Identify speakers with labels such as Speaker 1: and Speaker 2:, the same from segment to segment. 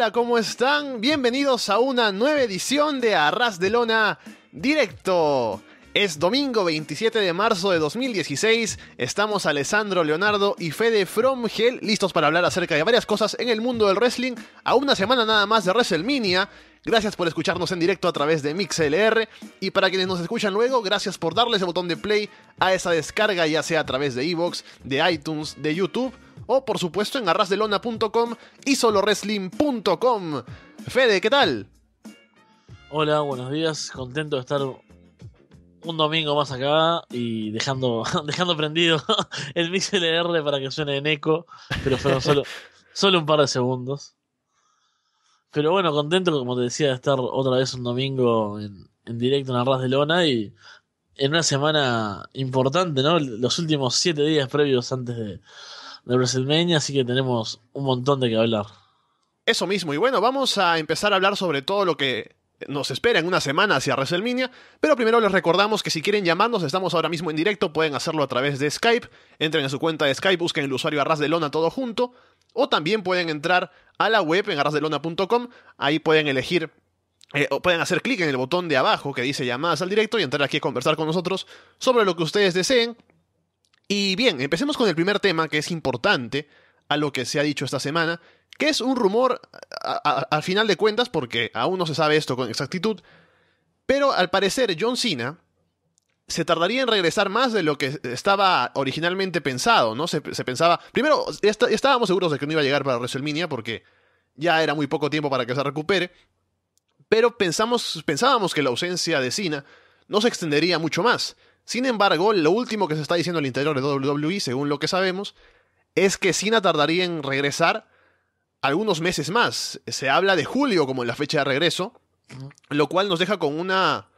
Speaker 1: hola, ¿cómo están? Bienvenidos a una nueva edición de Arras de Lona Directo. Es domingo 27 de marzo de 2016. Estamos Alessandro Leonardo y Fede Fromgel listos para hablar acerca de varias cosas en el mundo del wrestling. A una semana nada más de WrestleMania Gracias por escucharnos en directo a través de MixLR y para quienes nos escuchan luego, gracias por darles el botón de play a esa descarga ya sea a través de Evox, de iTunes, de YouTube o por supuesto en arrasdelona.com y soloresling.com. Fede, ¿qué tal?
Speaker 2: Hola, buenos días, contento de estar un domingo más acá y dejando, dejando prendido el MixLR para que suene en eco, pero fueron solo, solo un par de segundos. Pero bueno, contento, como te decía, de estar otra vez un domingo en, directo en Arras de Lona y en una semana importante, ¿no? Los últimos siete días previos antes de, de WrestleMania, así que tenemos un montón de que hablar.
Speaker 1: Eso mismo, y bueno, vamos a empezar a hablar sobre todo lo que nos espera en una semana hacia WrestleMania, pero primero les recordamos que si quieren llamarnos, estamos ahora mismo en directo, pueden hacerlo a través de Skype, entren a su cuenta de Skype, busquen el usuario Arras de Lona todo junto, o también pueden entrar a la web en arrasdelona.com, ahí pueden elegir, eh, o pueden hacer clic en el botón de abajo que dice llamadas al directo y entrar aquí a conversar con nosotros sobre lo que ustedes deseen. Y bien, empecemos con el primer tema que es importante a lo que se ha dicho esta semana, que es un rumor al final de cuentas, porque aún no se sabe esto con exactitud, pero al parecer John Cena se tardaría en regresar más de lo que estaba originalmente pensado, ¿no? Se, pensaba, primero, estábamos seguros de que no iba a llegar para WrestleMania porque ya era muy poco tiempo para que se recupere, pero pensamos, pensábamos que la ausencia de Cena no se extendería mucho más. Sin embargo, lo último que se está diciendo al interior de WWE, según lo que sabemos, es que Cena tardaría en regresar algunos meses más. Se habla de julio como la fecha de regreso, lo cual nos deja con una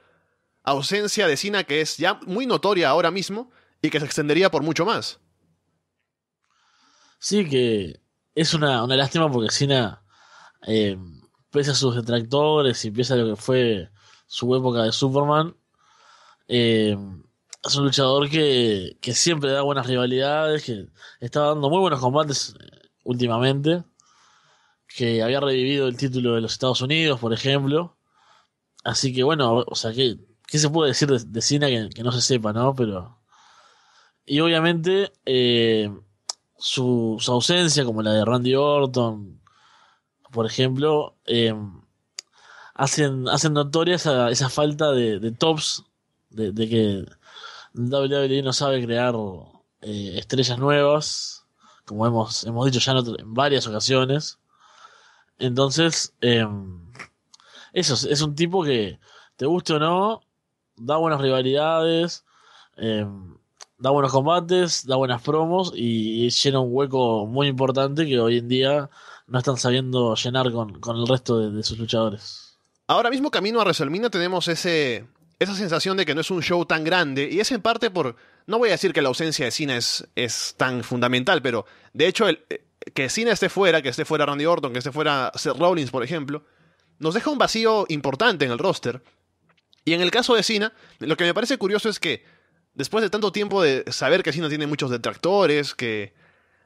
Speaker 1: ausencia de Cena que es ya muy notoria ahora mismo y que se extendería por mucho más.
Speaker 2: Sí, que es una, lástima porque Cena, eh, pese a sus detractores y pese a lo que fue su época de Superman, eh, es un luchador que, que siempre da buenas rivalidades, que está dando muy buenos combates eh, últimamente que había revivido el título de los Estados Unidos, por ejemplo. Así que bueno, o sea, ¿qué, se puede decir de, cine que, no se sepa, no? Pero. Y obviamente, eh, su, ausencia, como la de Randy Orton, por ejemplo, eh, hacen, hacen notoria esa, falta de, tops, de, que WWE no sabe crear eh, estrellas nuevas, como hemos, hemos dicho ya en varias ocasiones. Entonces, em, eso, es un tipo que, te guste o no, da buenas rivalidades, em, da buenos combates, da buenas promos y, llena un hueco muy importante que hoy en día no están sabiendo llenar con, el resto de, sus luchadores.
Speaker 1: Ahora mismo camino a Resolmina, tenemos ese, esa sensación de que no es un show tan grande, y es en parte por, no voy a decir que la ausencia de cine es, es tan fundamental, pero de hecho el, que Cena esté fuera, que esté fuera Randy Orton, que esté fuera Seth Rollins, por ejemplo, nos deja un vacío importante en el roster. Y en el caso de Cena, lo que me parece curioso es que después de tanto tiempo de saber que Cena tiene muchos detractores, que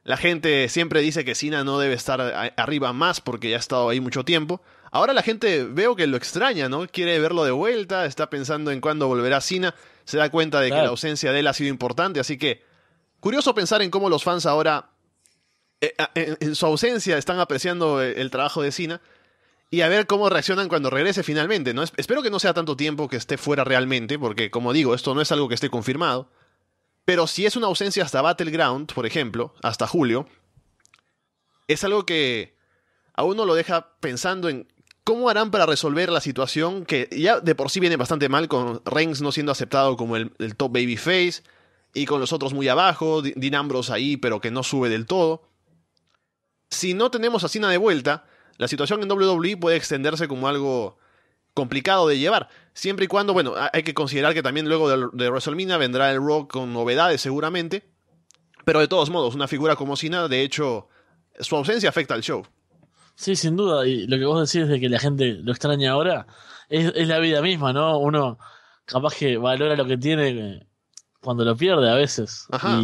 Speaker 1: la gente siempre dice que Cena no debe estar arriba más porque ya ha estado ahí mucho tiempo, ahora la gente veo que lo extraña, ¿no? Quiere verlo de vuelta, está pensando en cuándo volverá Cena, se da cuenta de que la ausencia de él ha sido importante, así que curioso pensar en cómo los fans ahora eh, ah, en su ausencia están apreciando eh, el trabajo de Cena y a ver cómo reaccionan cuando regrese finalmente. ¿no? Espero que no sea tanto tiempo que esté fuera realmente, porque como digo, esto no es algo que esté confirmado. Pero si es una ausencia hasta Battleground, por ejemplo, hasta julio, es algo que a uno lo deja pensando en cómo harán para resolver la situación que ya de por sí viene bastante mal con Reigns no siendo aceptado como el, el top face y con los otros muy abajo, Dinambros ahí pero que no sube del todo. Si no tenemos a Cena de vuelta, la situación en WWE puede extenderse como algo complicado de llevar. Siempre y cuando, bueno, hay que considerar que también luego de, WrestleMania vendrá el Rock con novedades seguramente. Pero de todos modos, una figura como Cena, de hecho, su ausencia afecta al show. Sí, sin duda. Y lo que vos
Speaker 2: decís de que la gente lo extraña ahora es, la vida misma, ¿no? Uno capaz que valora lo que tiene cuando lo pierde a veces. Ajá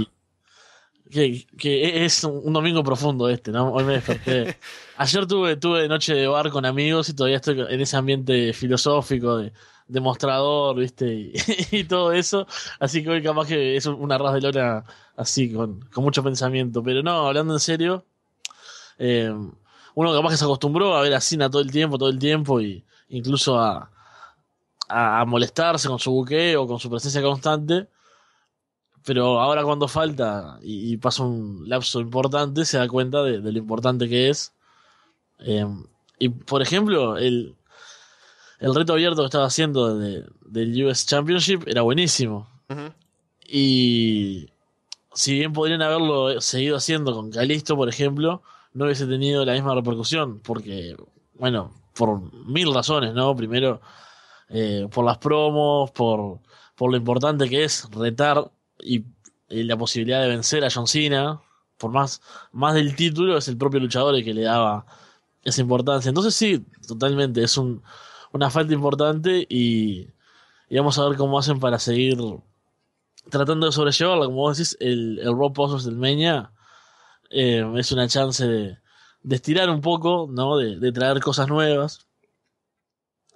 Speaker 2: que, es un, domingo profundo este, ¿no? Hoy me desperté. Ayer tuve, tuve noche de bar con amigos y todavía estoy en ese ambiente filosófico de demostrador, ¿viste? Y, todo eso. Así que hoy capaz que es una ras de lona así, con, con mucho pensamiento. Pero no, hablando en serio, eh, uno capaz que se acostumbró a ver a Cina todo el tiempo, todo el tiempo, y incluso a, a molestarse con su buque o con su presencia constante pero ahora cuando falta y, pasa un lapso importante, se da cuenta de, lo importante que es. Em, y por ejemplo, el, reto abierto que estaba haciendo del US Championship era buenísimo. Y si bien podrían haberlo seguido haciendo con Calisto, por ejemplo, no hubiese tenido la misma repercusión, porque, bueno, por mil razones, ¿no? Primero, eh, por las promos, por, por lo importante que es retar y, la posibilidad de vencer a John Cena, por más, más del título, es el propio luchador el que le daba esa importancia. Entonces sí, totalmente, es un, una falta importante y, vamos a ver cómo hacen para seguir tratando de sobrellevarla. Como vos decís, el, el Rob Pozos del Meña eh, es una chance de, estirar un poco, ¿no? De, de, traer cosas nuevas.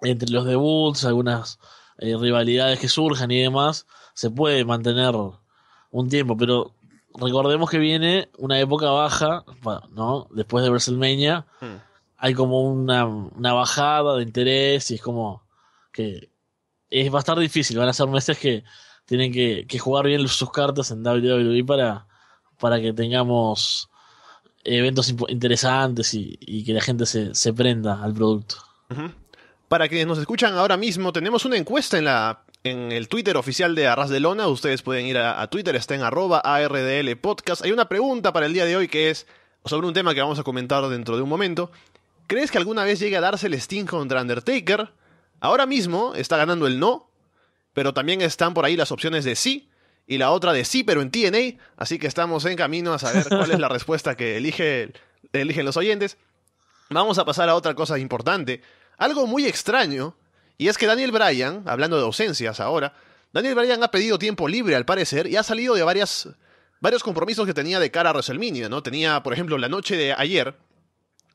Speaker 2: Entre los debuts, algunas eh, rivalidades que surjan y demás se puede mantener un tiempo, pero recordemos que viene una época baja, ¿no? Después de WrestleMania, hmm. hay como una, bajada de interés y es como que es, va a estar difícil, van a ser meses que tienen que, jugar bien sus cartas en WWE para, para que tengamos eventos interesantes y, que la gente se, prenda al producto.
Speaker 1: Para quienes nos escuchan ahora mismo, tenemos una encuesta en la en el Twitter oficial de Arras de Lona. Ustedes pueden ir a, Twitter, está en arroba ARDL Podcast. Hay una pregunta para el día de hoy que es sobre un tema que vamos a comentar dentro de un momento. ¿Crees que alguna vez llegue a darse el Sting contra Undertaker? Ahora mismo está ganando el no, pero también están por ahí las opciones de sí y la otra de sí, pero en TNA. Así que estamos en camino a saber cuál es la respuesta que eligen los oyentes. Vamos a pasar a otra cosa importante. Algo muy extraño y es que Daniel Bryan, hablando de ausencias ahora, Daniel Bryan ha pedido tiempo libre al parecer y ha salido de varias, varios compromisos que tenía de cara a WrestleMania, ¿no? Tenía, por ejemplo, la noche de ayer,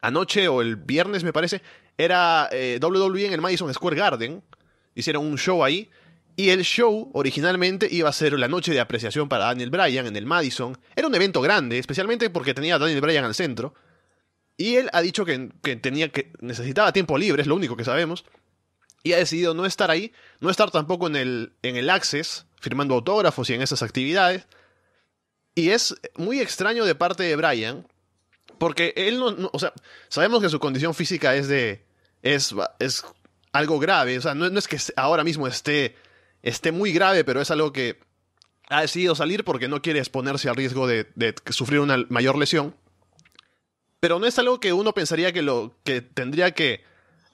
Speaker 1: anoche o el viernes me parece, era eh, WWE en el Madison Square Garden, hicieron un show ahí, y el show originalmente iba a ser la noche de apreciación para Daniel Bryan en el Madison. Era un evento grande, especialmente porque tenía a Daniel Bryan al centro. Y él ha dicho que, que tenía que necesitaba tiempo libre, es lo único que sabemos y ha decidido no estar ahí, no estar tampoco en el, en el Access, firmando autógrafos y en esas actividades. Y es muy extraño de parte de Brian, porque él no, o sea, sabemos que su condición física es de, es, es algo grave, o sea, no, no, es que ahora mismo esté, esté muy grave, pero es algo que ha decidido salir porque no quiere exponerse al riesgo de, de sufrir una mayor lesión. Pero no es algo que uno pensaría que lo que tendría que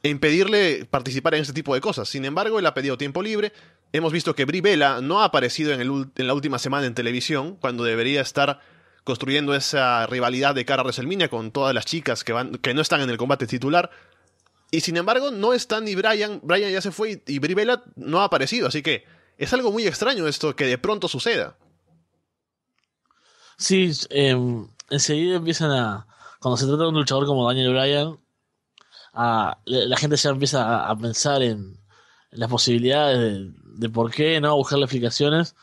Speaker 1: e impedirle participar en este tipo de cosas. Sin embargo, él ha pedido tiempo libre. Hemos visto que Bri Bella no ha aparecido en, la última semana en televisión, cuando debería estar construyendo esa rivalidad de cara a WrestleMania con todas las chicas que, van, que no están en el combate titular. Y sin embargo, no están ni Brian. Brian ya se fue y, Bri no ha aparecido. Así que es algo muy extraño esto que de pronto suceda.
Speaker 2: Sí, em, enseguida empiezan a. Cuando se trata de un luchador como Daniel Bryan, la gente ya empieza a, pensar en las posibilidades de, por qué, ¿no? Buscarle explicaciones.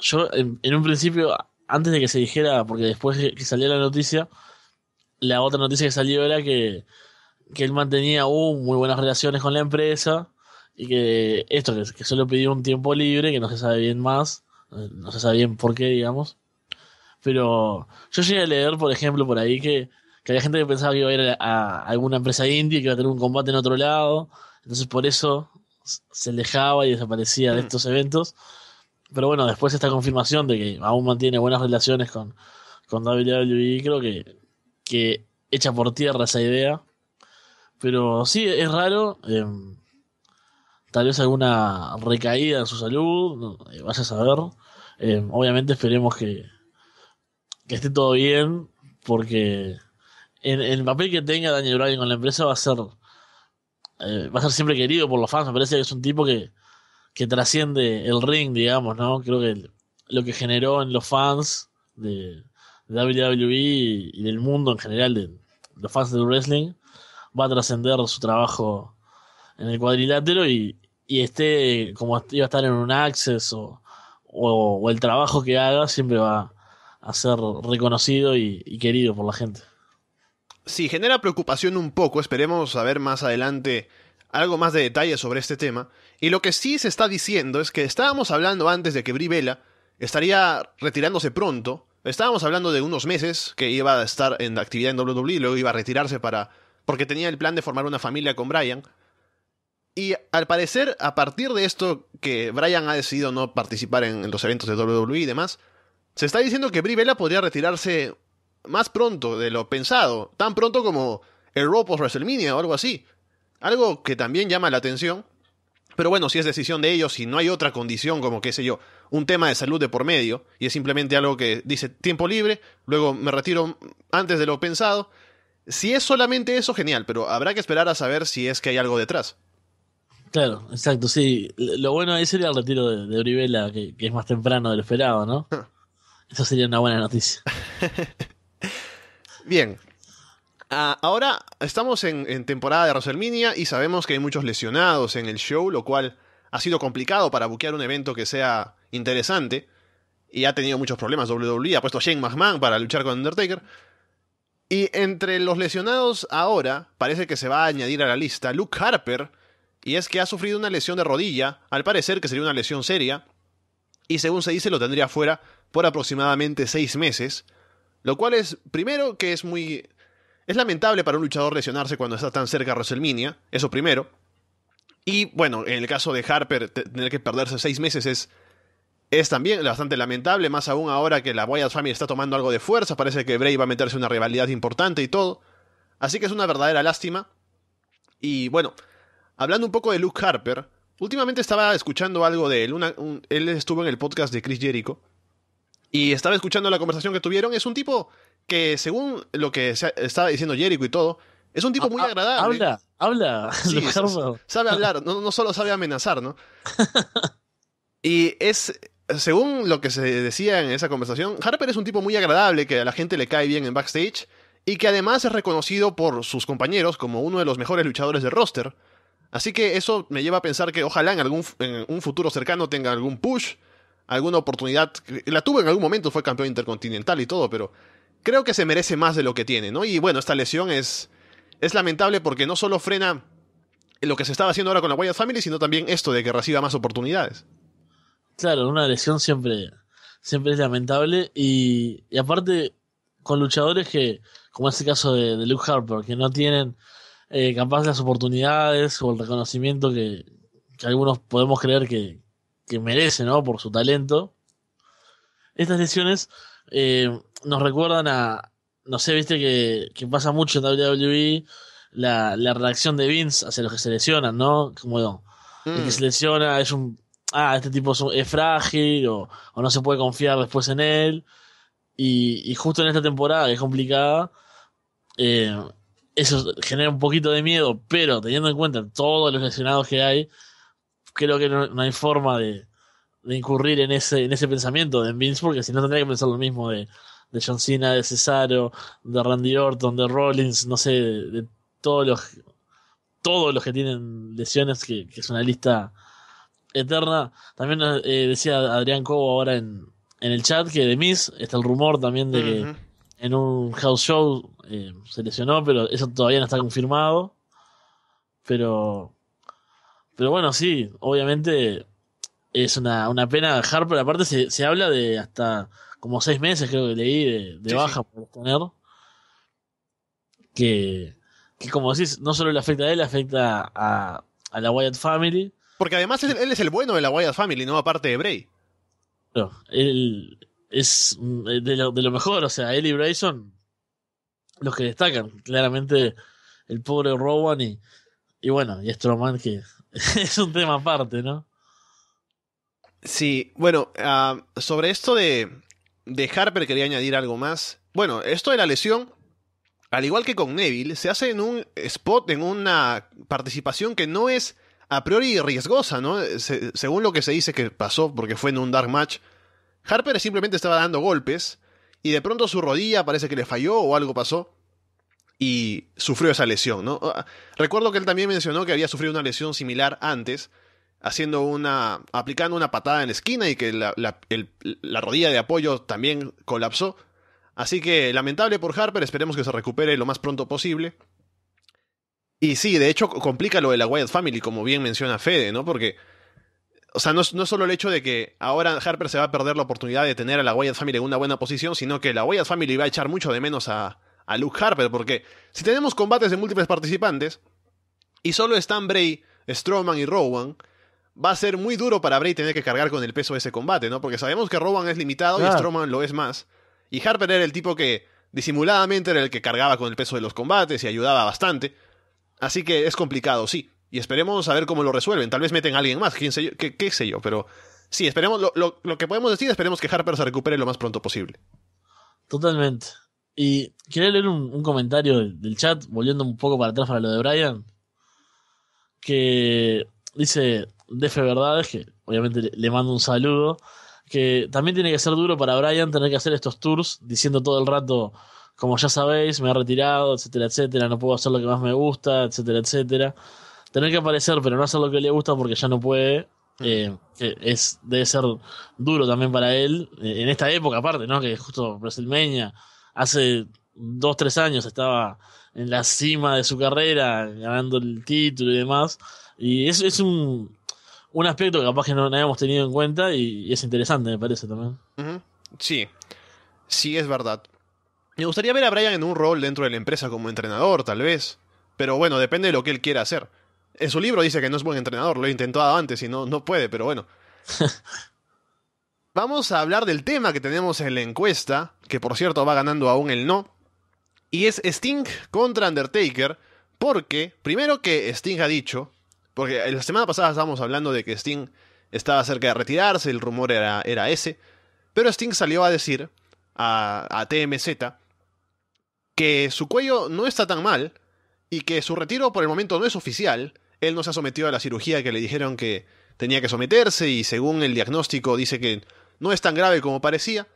Speaker 2: Yo, en, un principio, antes de que se dijera, porque después que salió la noticia, la otra noticia que salió era que, que él mantenía uh, muy buenas relaciones con la empresa y que esto, que, solo pidió un tiempo libre, que no se sabe bien más, no se sabe bien por qué, digamos. Pero yo llegué a leer, por ejemplo, por ahí que que había gente que pensaba que iba a ir a alguna empresa indie, y que iba a tener un combate en otro lado. Entonces por eso se alejaba y desaparecía de mm. estos eventos. Pero bueno, después esta confirmación de que aún mantiene buenas relaciones con, con WWE, creo que, echa por tierra esa idea. Pero sí, es raro. Em, tal vez alguna recaída en su salud, eh, vaya a saber. Em, obviamente esperemos que, que esté todo bien, porque el, el, papel que tenga Daniel Bryan con la empresa va a ser eh, va a ser siempre querido por los fans. Me parece que es un tipo que, trasciende el ring, digamos, ¿no? Creo que lo que generó en los fans de, WWE e y del mundo en general, de, los fans del wrestling, va a trascender su trabajo en el cuadrilátero y, esté como iba a estar en un access o, el trabajo que haga siempre va a ser reconocido
Speaker 1: y querido por la gente. Sí, genera preocupación un poco, esperemos saber más adelante algo más de detalle sobre este tema. Y lo que sí se está diciendo es que estábamos hablando antes de que Vela estaría retirándose pronto. Estábamos hablando de unos meses que iba a estar en actividad en WWE, luego iba a retirarse para. porque tenía el plan de formar una familia con Brian. Y al parecer, a partir de esto que Brian ha decidido no participar en, los eventos de WWE y demás, se está diciendo que Brivela podría retirarse más pronto de lo pensado, tan pronto como el Raw WrestleMania o algo así. Algo que también llama la atención. Pero bueno, si es decisión de ellos y no hay otra condición como, qué sé yo, un tema de salud de por medio, y es simplemente algo que dice tiempo libre, luego me retiro antes de lo pensado. Si es solamente eso, genial, pero habrá que esperar a saber si es que hay algo detrás.
Speaker 2: Claro, exacto, sí. Lo bueno ahí sería el retiro de, de que, es más temprano de lo esperado, ¿no? Ah. Eso sería una buena noticia.
Speaker 1: Bien. Ah, ahora estamos en, temporada de WrestleMania y sabemos que hay muchos lesionados en el show, lo cual ha sido complicado para buquear un evento que sea interesante. Y ha tenido muchos problemas WWE, ha puesto a Shane McMahon para luchar con Undertaker. Y entre los lesionados ahora, parece que se va a añadir a la lista Luke Harper, y es que ha sufrido una lesión de rodilla, al parecer que sería una lesión seria, y según se dice lo tendría fuera por aproximadamente seis meses, lo cual es, primero, que es muy... Es lamentable para un luchador lesionarse cuando está tan cerca a eso primero. Y bueno, en el caso de Harper, tener que perderse seis meses es, es también bastante lamentable, más aún ahora que la Wyatt Family está tomando algo de fuerza, parece que Bray va a meterse en una rivalidad importante y todo. Así que es una verdadera lástima. Y bueno, hablando un poco de Luke Harper, últimamente estaba escuchando algo de él. él estuvo en el podcast de Chris Jericho y estaba escuchando la conversación que tuvieron. Es un tipo que, según lo que estaba diciendo Jericho y todo, es un tipo muy ah, ah, agradable. Habla, habla. sabe hablar, no, solo sabe amenazar, ¿no? y es, según lo que se decía en esa conversación, Harper es un tipo muy agradable, que a la gente le cae bien en backstage, y que además es reconocido por sus compañeros como uno de los mejores luchadores del roster. Así que eso me lleva a pensar que ojalá en algún en un futuro cercano tenga algún push alguna oportunidad. La tuvo en algún momento, fue campeón intercontinental y todo, pero creo que se merece más de lo que tiene, ¿no? Y bueno, esta lesión es, es lamentable porque no solo frena lo que se estaba haciendo ahora con la Wyatt Family, sino también esto de que reciba más oportunidades. Claro, una lesión siempre, siempre es lamentable y, aparte
Speaker 2: con luchadores que, como este caso de, Luke Harper, que no tienen Capaces eh, capaz las oportunidades o el reconocimiento que, que algunos podemos creer que, que merece, ¿no? Por su talento. Estas lesiones eh, nos recuerdan a, no sé, viste que, pasa mucho en WWE la, reacción de Vince hacia los que se lesionan, ¿no? Como no, el que se mm. lesiona es un, ah, este tipo es, frágil o, no se puede confiar después en él. Y, justo en esta temporada, que es complicada, eh, eso genera un poquito de miedo, pero teniendo en cuenta todos los lesionados que hay, creo que no, hay forma de, incurrir en ese, en ese pensamiento de Vince, porque si no tendría que pensar lo mismo de, de John Cena, de Cesaro, de Randy Orton, de Rollins, no sé, de, todos los todos los que tienen lesiones, que, es una lista eterna. También eh, decía Adrián Cobo ahora en, el chat que de Miss está el rumor también de que en un house show eh, se lesionó, pero eso todavía no está confirmado. Pero pero bueno, sí, obviamente es una, pena dejar, pero Aparte, se, habla de hasta como seis meses, creo que leí, de, baja por tener. Que, como decís, no solo le afecta a él,
Speaker 1: afecta a, la Wyatt Family. Porque además él es el bueno de la Wyatt Family, no aparte de Bray.
Speaker 2: él es mm,
Speaker 1: de lo, mejor, o sea, él y Bray
Speaker 2: son los que destacan. Claramente, el pobre Rowan y, y bueno, y Stroman que
Speaker 1: es un tema aparte, ¿no? Sí, bueno, ah, sobre esto de, Harper quería añadir algo más. Bueno, esto de la lesión, al igual que con Neville, se hace en un spot, en una participación que no es a priori riesgosa, ¿no? según lo que se dice que pasó, porque fue en un dark match, Harper simplemente estaba dando golpes y de pronto su rodilla parece que le falló o algo pasó y sufrió esa lesión, ¿no? Ah, recuerdo que él también mencionó que había sufrido una lesión similar antes, haciendo una, aplicando una patada en la esquina y que la, la rodilla de apoyo también colapsó. Así que lamentable por Harper, esperemos que se recupere lo más pronto posible. Y sí, de hecho complica lo de la Wyatt Family, como bien menciona Fede, ¿no? Porque, o sea, no, no es solo el hecho de que ahora Harper se va a perder la oportunidad de tener a la Wyatt Family en una buena posición, sino que la Wyatt Family va a echar mucho de menos a, a Luke Harper, porque si tenemos combates de múltiples participantes y solo están Bray, Strowman y Rowan, va a ser muy duro para Bray tener que cargar con el peso de ese combate, ¿no? Porque sabemos que Rowan es limitado y Strowman lo es más. Y Harper era el tipo que disimuladamente era el que cargaba con el peso de los combates y ayudaba bastante. Así que es complicado, sí. Y esperemos a ver cómo lo resuelven. Tal vez meten a alguien más, quién sé yo, qué, qué sé yo, pero sí, esperemos, lo, lo, lo que podemos decir, esperemos que Harper se recupere lo más pronto posible. Totalmente.
Speaker 2: Y quería leer un, comentario del, chat, volviendo un poco para atrás para lo de Brian, que dice Defe Verdades, que obviamente le, mando un saludo, que también tiene que ser duro para Brian tener que hacer estos tours diciendo todo el rato, como ya sabéis, me ha retirado, etcétera, etcétera, no puedo hacer lo que más me gusta, etcétera, etcétera. Tener que aparecer pero no hacer lo que le gusta porque ya no puede, mm. eh, que es, debe ser duro también para él, eh, en esta época aparte, ¿no? Que es justo WrestleMania hace dos, tres años estaba en la cima de su carrera, ganando el título y demás. Y es, es un, aspecto que capaz que no, hayamos habíamos tenido en cuenta y, es interesante, me parece también.
Speaker 1: Sí, sí, es verdad. Me gustaría ver a Brian en un rol dentro de la empresa como entrenador, tal vez. Pero bueno, depende de lo que él quiera hacer. En su libro dice que no es buen entrenador, lo he intentado antes y no, no puede, pero bueno. Vamos a hablar del tema que tenemos en la encuesta, que por cierto va ganando aún el no, y es Sting contra Undertaker, porque primero que Sting ha dicho, porque la semana pasada estábamos hablando de que Sting estaba cerca de retirarse, el rumor era, era ese, pero Sting salió a decir a, a TMZ que su cuello no está tan mal y que su retiro por el momento no es oficial, él no se ha sometido a la cirugía que le dijeron que tenía que someterse y según el diagnóstico dice que no es tan grave como parecía.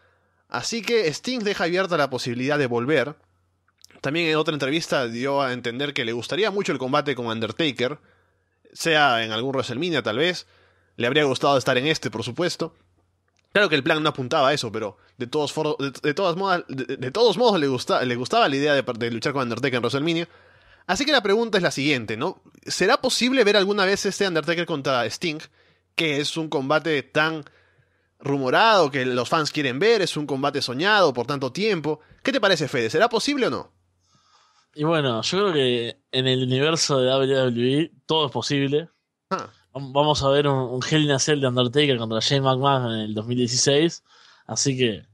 Speaker 1: Así que Sting deja abierta la posibilidad de volver. También en otra entrevista dio a entender que le gustaría mucho el combate con Undertaker, sea en algún WrestleMania tal vez. Le habría gustado estar en este, por supuesto. Claro que el plan no apuntaba a eso, pero de todos, modos le, le gustaba la idea de, luchar con Undertaker en WrestleMania. Así que la pregunta es la siguiente, ¿no? ¿Será posible ver alguna vez este Undertaker contra Sting, que es un combate tan rumorado que los fans quieren ver, es un combate soñado por tanto tiempo. ¿Qué te parece, Fede? ¿Será posible o no?
Speaker 2: Y bueno, yo creo que en el universo de WWE todo es posible. Ah. Vamos a ver un, Hell in a Cell de Undertaker contra Shane McMahon en el 2016. Así que,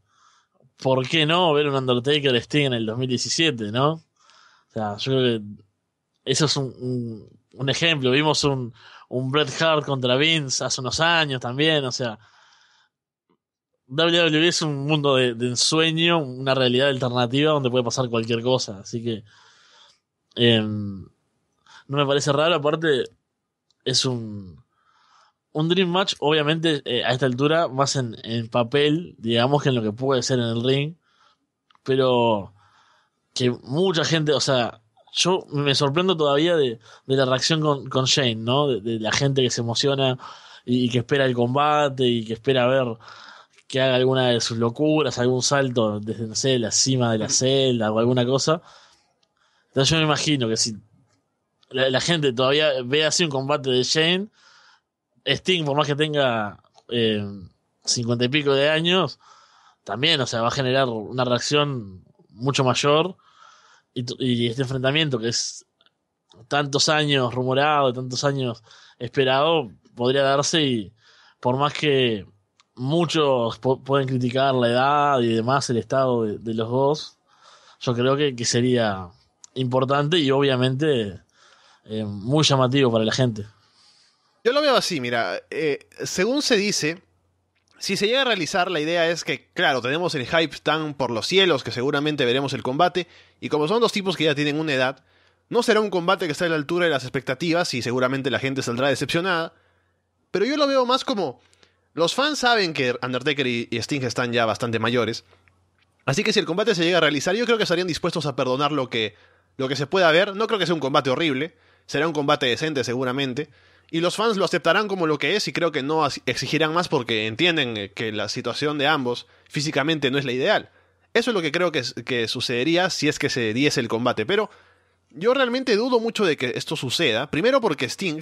Speaker 2: ¿por qué no ver un Undertaker Sting en el 2017, no? O sea, yo creo que eso es un, ejemplo. Vimos un, un Bret Hart contra Vince hace unos años también. O sea, WWE es un mundo de, ensueño, una realidad alternativa donde puede pasar cualquier cosa. Así que em, no me parece raro. Aparte, es un, un Dream Match, obviamente, eh, a esta altura, más en, papel, digamos, que en lo que puede ser en el ring. Pero que mucha gente, o sea, yo me sorprendo todavía de, la reacción con, con Shane, ¿no? De, la gente que se emociona y que espera el combate y que espera ver que haga alguna de sus locuras, algún salto desde, la cima de la celda o alguna cosa. Entonces yo me imagino que si la, gente todavía ve así un combate de Shane, Sting, por más que tenga eh, cincuenta y pico de años, también, o sea, va a generar una reacción mucho mayor. Y, y este enfrentamiento que es tantos años rumorado, tantos años esperado, podría darse y por más que muchos pueden criticar la edad y demás, el estado de, los dos. Yo creo que, sería importante y obviamente eh, muy llamativo para la gente.
Speaker 1: Yo lo veo así, mira, eh, según se dice, si se llega a realizar, la idea es que, claro, tenemos el hype tan por los cielos que seguramente veremos el combate, y como son dos tipos que ya tienen una edad, no será un combate que esté a la altura de las expectativas y seguramente la gente saldrá decepcionada, pero yo lo veo más como los fans saben que Undertaker y, Sting están ya bastante mayores. Así que si el combate se llega a realizar, yo creo que estarían dispuestos a perdonar lo que, lo que se pueda ver. No creo que sea un combate horrible. Será un combate decente seguramente. Y los fans lo aceptarán como lo que es y creo que no exigirán más porque entienden eh, que la situación de ambos físicamente no es la ideal. Eso es lo que creo que, que, sucedería si es que se diese el combate, pero yo realmente dudo mucho de que esto suceda. Primero porque Sting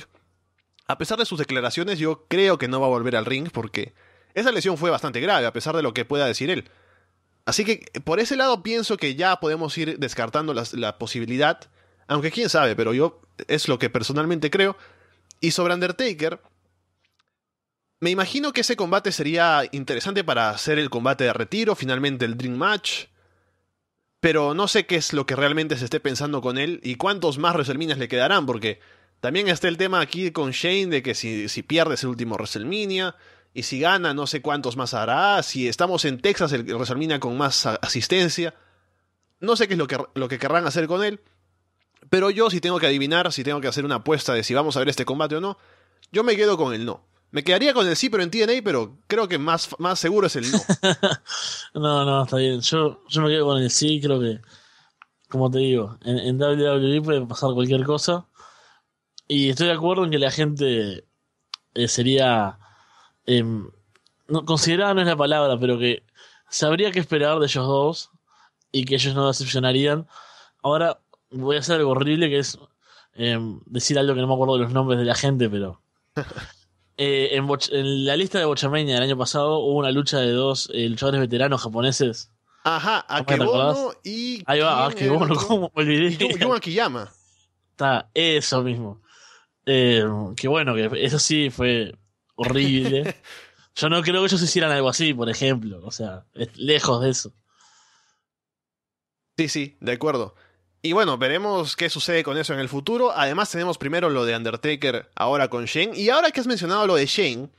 Speaker 1: a pesar de sus declaraciones, yo creo que no va a volver al ring porque esa lesión fue bastante grave, a pesar de lo que pueda decir él. Así que por ese lado pienso que ya podemos ir descartando la posibilidad, aunque quién sabe, pero yo es lo que personalmente creo. Y sobre Undertaker, me imagino que ese combate sería interesante para hacer el combate de retiro, finalmente el Dream Match. Pero no sé qué es lo que realmente se esté pensando con él y cuántos más resermines le quedarán, porque también está el tema aquí con Shane de que si, si pierde el último WrestleMania. Y si gana, no sé cuántos más hará. Si estamos en Texas, el WrestleMania con más asistencia. No sé qué es lo que, lo que querrán hacer con él. Pero yo, si tengo que adivinar, si tengo que hacer una apuesta de si vamos a ver este combate o no, yo me quedo con el no. Me quedaría con el sí, pero en TNA, pero creo que más, más seguro es el no.
Speaker 2: no, no, está bien. Yo, yo me quedo con el sí, creo que, como te digo, en WWE puede pasar cualquier cosa. Y estoy de acuerdo en que la gente eh, sería. Em, no, considerada no es la palabra, pero que sabría qué esperar de ellos dos y que ellos no decepcionarían. Ahora voy a hacer algo horrible que es em, decir algo que no me acuerdo de los nombres de la gente, pero. Eh, en, en, la lista de Bochameña del año pasado hubo una lucha de dos eh, luchadores veteranos japoneses. Ajá, Akebono y. Ahí va, Akebono, ¿cómo me Está, eso mismo. Eh, que bueno, que eso sí fue horrible. Yo no creo que ellos hicieran algo así, por ejemplo. O sea, lejos de eso.
Speaker 1: Sí, sí, de acuerdo. Y bueno, veremos qué sucede con eso en el futuro. Además, tenemos primero lo de Undertaker ahora con Shane. Y ahora que has mencionado lo de Shane,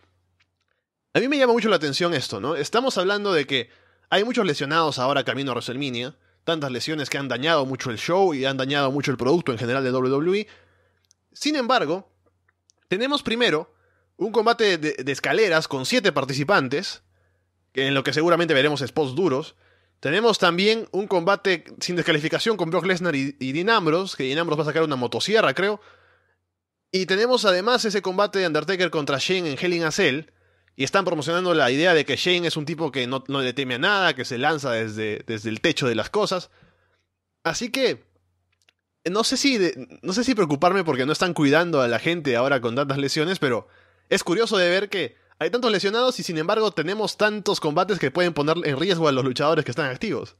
Speaker 1: a mí me llama mucho la atención esto, ¿no? Estamos hablando de que hay muchos lesionados ahora camino a WrestleMania. Tantas lesiones que han dañado mucho el show y han dañado mucho el producto en general de WWE. Sin embargo, tenemos primero un combate de, escaleras con siete participantes, en lo que seguramente veremos spots duros. Tenemos también un combate sin descalificación con Brock Lesnar y, y Dean Ambrose, que Dean va a sacar una motosierra, creo. Y tenemos además ese combate de Undertaker contra Shane en Hell in a Cell, y están promocionando la idea de que Shane es un tipo que no, le teme a nada, que se lanza desde, desde, el techo de las cosas. Así que no sé si no sé si preocuparme porque no están cuidando a la gente ahora con tantas lesiones, pero es curioso de ver que hay tantos lesionados y sin embargo tenemos tantos combates que pueden poner en riesgo a los luchadores que están activos.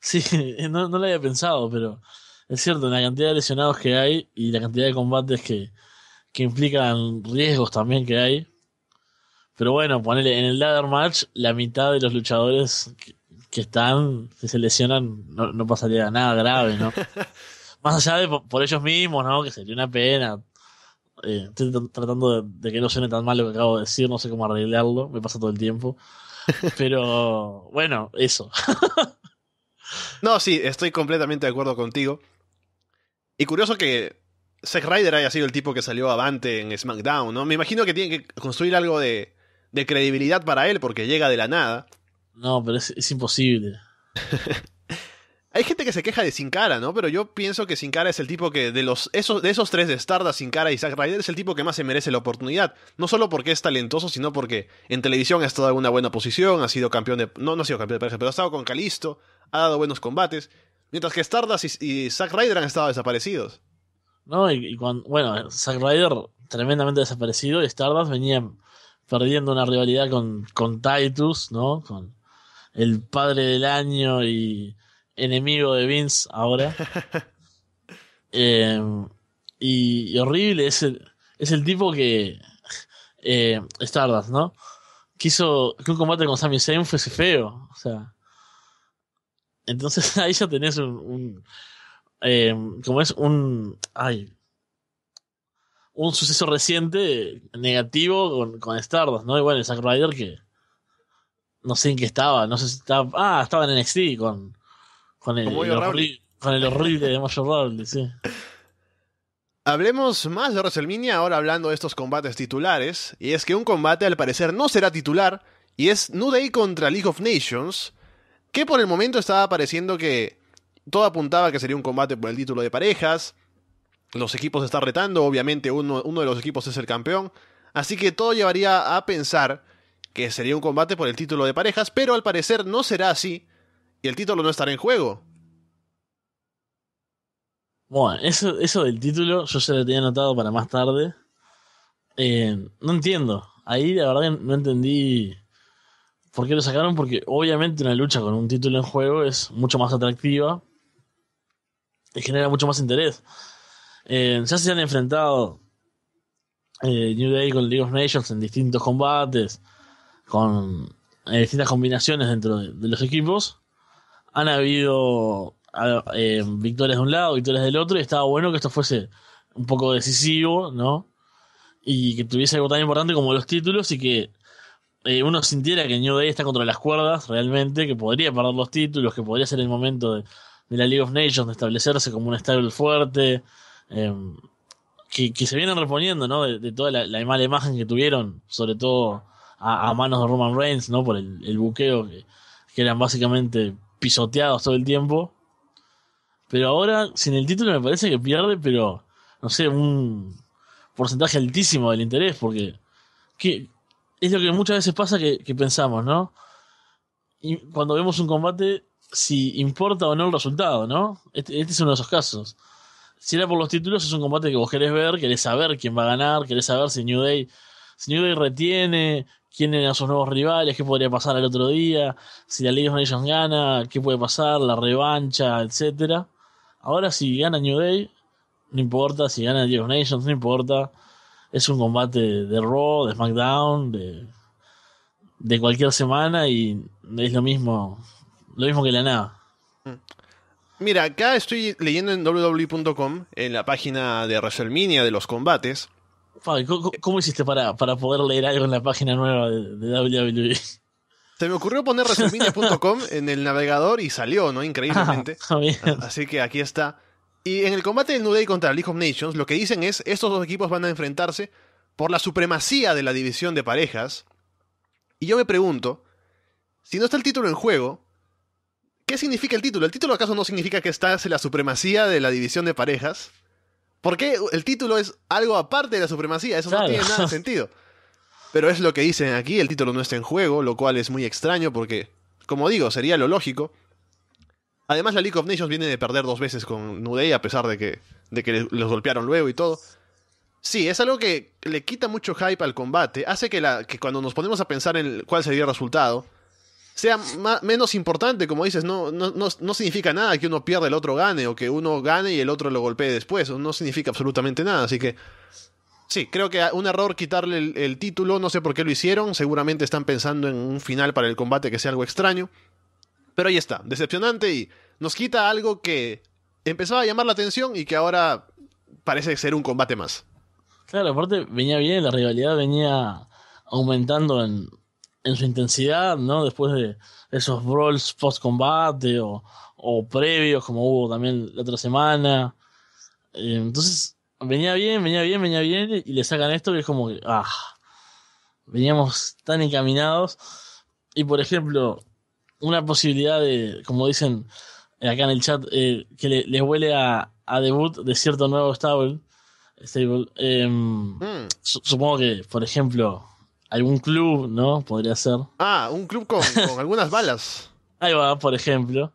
Speaker 1: Sí,
Speaker 2: no, lo había pensado, pero es cierto, la cantidad de lesionados que hay y la cantidad de combates que, que implican riesgos también que hay. Pero bueno, ponerle en el ladder match, la mitad de los luchadores que, están, si se lesionan, no, no pasaría nada grave, ¿no? más allá de por, ellos mismos, ¿no? Que sería una pena. Eh, estoy tratando de, que no suene tan mal lo que acabo de decir, no sé cómo arreglarlo, me pasa
Speaker 1: todo el tiempo. Pero bueno, eso. no, sí, estoy completamente de acuerdo contigo. Y curioso que Zack Ryder haya sido el tipo que salió avante en SmackDown, ¿no? Me imagino que tiene que construir algo de, credibilidad para él porque llega de la nada.
Speaker 2: No, pero es, es imposible.
Speaker 1: Hay gente que se queja de Sin Cara, ¿no? Pero yo pienso que Sin Cara es el tipo que, de, los, esos, de esos tres de Stardust, Sin Cara y Zack Ryder, es el tipo que más se merece la oportunidad. No solo porque es talentoso, sino porque en televisión ha estado en una buena posición, ha sido campeón de. No, no ha sido campeón de pareja, pero ha estado con Calisto, ha dado buenos combates. Mientras que Stardust y, Zack Ryder han estado desaparecidos. No, y, cuando, bueno,
Speaker 2: Zack Ryder tremendamente desaparecido y Stardust venía perdiendo una rivalidad con, con Titus, ¿no? Con el padre del año y enemigo de Vince ahora. Eh, y, horrible, es el, es el tipo que. Eh, Stardust, ¿no? Quiso que un combate con Sami Zayn fuese feo. O sea. Entonces ahí ya tenés un. un eh, como es un. Ay. Un suceso reciente negativo con, con Stardust, ¿no? igual el Zack Ryder que. No sé en qué estaba, no sé si estaba. Ah, estaba en NXT con, con el, horrible, con horrible de sí.
Speaker 1: Hablemos más de WrestleMania ahora hablando de estos combates titulares. Y es que un combate al parecer no será titular. Y es New contra League of Nations. Que por el momento estaba pareciendo que todo apuntaba que sería un combate por el título de parejas. Los equipos están retando. Obviamente uno, uno de los equipos es el campeón. Así que todo llevaría a pensar que sería un combate por el título de parejas. Pero al parecer no será así y el título no estará en juego.
Speaker 2: Bueno, eso, del título yo se lo tenía anotado para más tarde. Eh, no entiendo. Ahí la verdad no entendí por qué lo sacaron, porque obviamente una lucha con un título en juego es mucho más atractiva y genera mucho más interés. Eh, ya se han enfrentado eh, New Day con League of Nations en distintos combates, con distintas combinaciones dentro de, los equipos han habido eh, victorias de un lado, victorias del otro, y estaba bueno que esto fuese un poco decisivo, ¿no? Y que tuviese algo tan importante como los títulos y que eh, uno sintiera que New Day está contra las cuerdas realmente, que podría perder los títulos, que podría ser el momento de, la League of Nations de establecerse como un estable fuerte, em, que, se vienen reponiendo, ¿no? De, toda la, mala imagen que tuvieron, sobre todo a, manos de Roman Reigns, ¿no? Por el, buqueo que, que eran básicamente pisoteados todo el tiempo. Pero ahora, sin el título, me parece que pierde, pero no sé, un porcentaje altísimo del interés, porque que, es lo que muchas veces pasa que, pensamos, ¿no? Y cuando vemos un combate, si importa o no el resultado, ¿no? Este, este, es uno de esos casos. Si era por los títulos, es un combate que vos querés ver, querés saber quién va a ganar, querés saber si New Day, si New Day retiene, quién eran sus nuevos rivales, qué podría pasar al otro día, si la League of Nations gana, qué puede pasar, la revancha, etc. Ahora si gana New Day, no importa, si gana League of Nations, no importa. Es un combate de Raw, de SmackDown, de, de cualquier semana y es lo mismo, lo mismo que la nada. Mm.
Speaker 1: Mira, acá estoy leyendo en www.com, e en la página de WrestleMania de los combates, ¿cómo, hiciste para, poder leer algo en la página nueva de, WWE? Se me ocurrió poner resumine.com en el navegador y salió, ¿no? Increíblemente. Ah, ah, así que aquí está. Y en el combate de New Day contra League of Nations, lo que dicen es, estos dos equipos van a enfrentarse por la supremacía de la división de parejas. Y yo me pregunto, si no está el título en juego, ¿qué significa el título? ¿El título acaso no significa que estás en la supremacía de la división de parejas? ¿Por qué el título es algo aparte de la supremacía? Eso no tiene nada de sentido. Pero es lo que dicen aquí, el título no está en juego, lo cual es muy extraño porque, como digo, sería lo lógico. Además, la League of Nations viene de perder dos veces con Nudei, a pesar de que, de que los golpearon luego y todo. Sí, es algo que le quita mucho hype al combate, hace que, la, que cuando nos ponemos a pensar en cuál sería el resultado, sea menos importante, como dices, no, no, significa nada que uno pierda, el otro gane, o que uno gane y el otro lo golpee después, no significa absolutamente nada, así que... Sí, creo que un error quitarle el, el, título, no sé por qué lo hicieron, seguramente están pensando en un final para el combate que sea algo extraño. Pero ahí está, decepcionante y nos quita algo que empezaba a llamar la atención y que ahora parece ser un combate más.
Speaker 2: Claro, aparte venía bien, la rivalidad venía aumentando en en su intensidad, ¿no? Después de esos brawls post-combate o, previos, como hubo también la otra semana. Eh, entonces, venía bien, venía bien, venía bien, y le sacan esto que es como que, ah, veníamos tan encaminados. Y por ejemplo, una posibilidad de, como dicen acá en el chat, eh, que les le huele a, a, debut de cierto nuevo stable. Em, mm. supongo que, por ejemplo, algún club, ¿no? Podría ser.
Speaker 1: Ah, un club con,
Speaker 2: algunas balas. Ahí va, por ejemplo.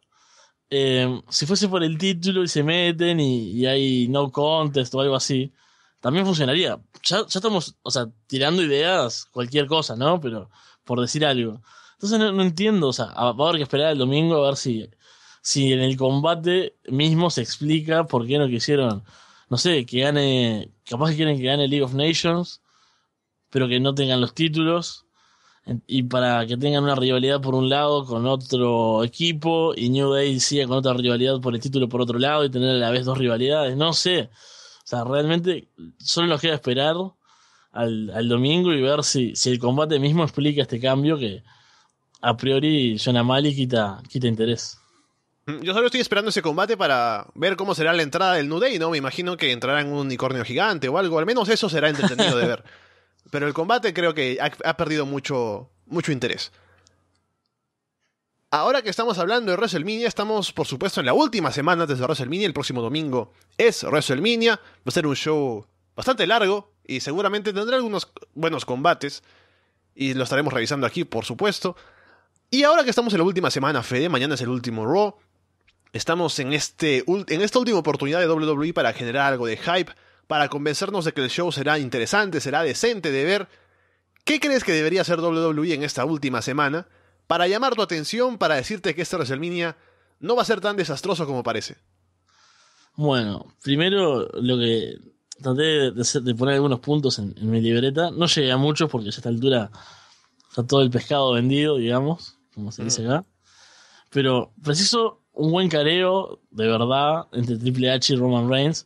Speaker 2: Eh, si fuese por el título y se meten y, hay no contest o algo así, también funcionaría. Ya, ya estamos, o sea, tirando ideas, cualquier cosa, ¿no? Pero por decir algo. Entonces no, entiendo, o sea, va a haber que esperar el domingo a ver si, si en el combate mismo se explica por qué no quisieron, no sé, que gane, capaz que quieren que gane League of Nations pero que no tengan los títulos y para que tengan una rivalidad por un lado con otro equipo y New Day siga con otra rivalidad por el título por otro lado y tener a la vez dos rivalidades, no sé. O sea, realmente solo nos queda esperar al, al domingo y ver si, si el combate mismo explica este cambio que a priori mal y quita, quita interés.
Speaker 1: Mm, yo solo estoy esperando ese combate para ver cómo será la entrada del New Day, ¿no? Me imagino que entrará un unicornio gigante o algo, al menos eso será entretenido de ver. Pero el combate creo que ha, perdido mucho, mucho interés. Ahora que estamos hablando de WrestleMania, estamos por supuesto en la última semana antes de WrestleMania, el próximo domingo es WrestleMania, va a ser un show bastante largo y seguramente tendrá algunos buenos combates y lo estaremos revisando aquí, por supuesto. Y ahora que estamos en la última semana, Fede, mañana es el último Raw, estamos en, este, en esta última oportunidad de WWE para generar algo de hype, para convencernos de que el show será interesante, será decente de ver. ¿Qué crees que debería hacer WWE en esta última semana para llamar tu atención, para decirte que este WrestleMania no va a ser tan desastroso como parece?
Speaker 2: Bueno, primero lo que traté de, de poner algunos puntos en, mi libreta. No llegué a muchos porque a esta altura está todo el pescado vendido, digamos, como se dice mm. acá. Pero preciso un buen careo de verdad entre Triple H y Roman Reigns